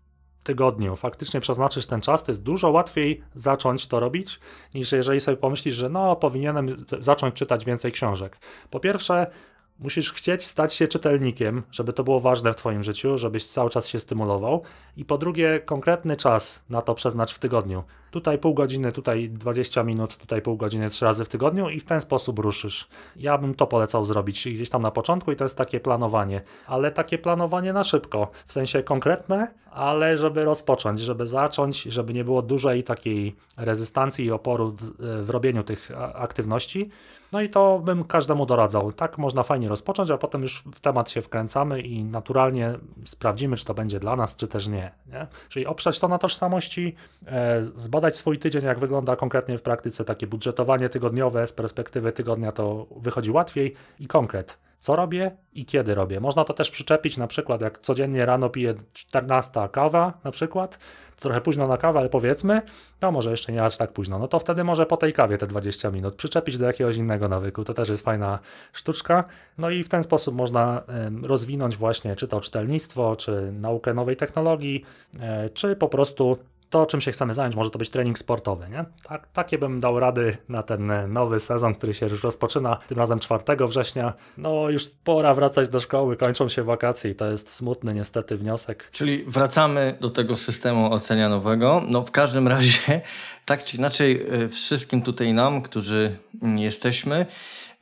[SPEAKER 2] tygodniu, faktycznie przeznaczysz ten czas, to jest dużo łatwiej zacząć to robić, niż jeżeli sobie pomyślisz, że no, powinienem zacząć czytać więcej książek. Po pierwsze, Musisz chcieć stać się czytelnikiem, żeby to było ważne w Twoim życiu, żebyś cały czas się stymulował. I po drugie, konkretny czas na to przeznacz w tygodniu. Tutaj pół godziny, tutaj 20 minut, tutaj pół godziny trzy razy w tygodniu i w ten sposób ruszysz. Ja bym to polecał zrobić gdzieś tam na początku i to jest takie planowanie, ale takie planowanie na szybko, w sensie konkretne, ale żeby rozpocząć, żeby zacząć, żeby nie było dużej takiej rezystancji i oporu w, w robieniu tych aktywności. No i to bym każdemu doradzał. Tak można fajnie rozpocząć, a potem już w temat się wkręcamy i naturalnie sprawdzimy, czy to będzie dla nas, czy też nie. nie? Czyli oprzeć to na tożsamości, e, zbadać swój tydzień, jak wygląda konkretnie w praktyce takie budżetowanie tygodniowe z perspektywy tygodnia, to wychodzi łatwiej i konkret co robię i kiedy robię. Można to też przyczepić na przykład, jak codziennie rano piję 14 kawa na przykład, trochę późno na kawę, ale powiedzmy, no może jeszcze nie aż tak późno, no to wtedy może po tej kawie te 20 minut przyczepić do jakiegoś innego nawyku, to też jest fajna sztuczka. No i w ten sposób można rozwinąć właśnie czy to czytelnictwo, czy naukę nowej technologii, e, czy po prostu to, czym się chcemy zająć, może to być trening sportowy. Nie? Tak, takie bym dał rady na ten nowy sezon, który się już rozpoczyna, tym razem 4 września. No
[SPEAKER 1] już pora wracać do szkoły, kończą się wakacje i to jest smutny niestety wniosek. Czyli wracamy do tego systemu ocenianowego. No w każdym razie, *laughs* tak czy inaczej, y, wszystkim tutaj nam, którzy jesteśmy,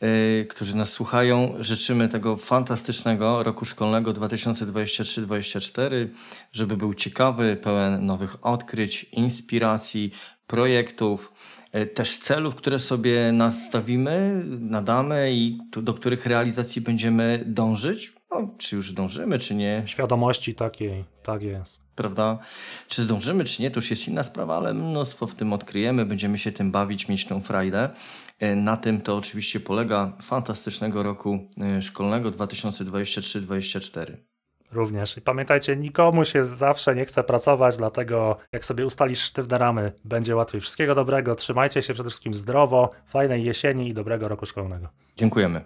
[SPEAKER 1] Y, którzy nas słuchają. Życzymy tego fantastycznego roku szkolnego 2023-2024, żeby był ciekawy, pełen nowych odkryć, inspiracji, projektów, y, też celów, które sobie nastawimy, nadamy i do których realizacji będziemy dążyć. No, czy już dążymy, czy nie. Świadomości takiej, tak jest. Prawda? Czy zdążymy, czy nie, to już jest inna sprawa, ale mnóstwo w tym odkryjemy, będziemy się tym bawić, mieć tą frajdę. E, na tym to oczywiście polega fantastycznego roku e, szkolnego 2023-2024
[SPEAKER 2] również. I pamiętajcie, nikomu się zawsze nie chce pracować, dlatego jak sobie ustalisz sztywne ramy, będzie łatwiej. Wszystkiego dobrego, trzymajcie się przede wszystkim zdrowo, fajnej jesieni i dobrego roku szkolnego.
[SPEAKER 1] Dziękujemy.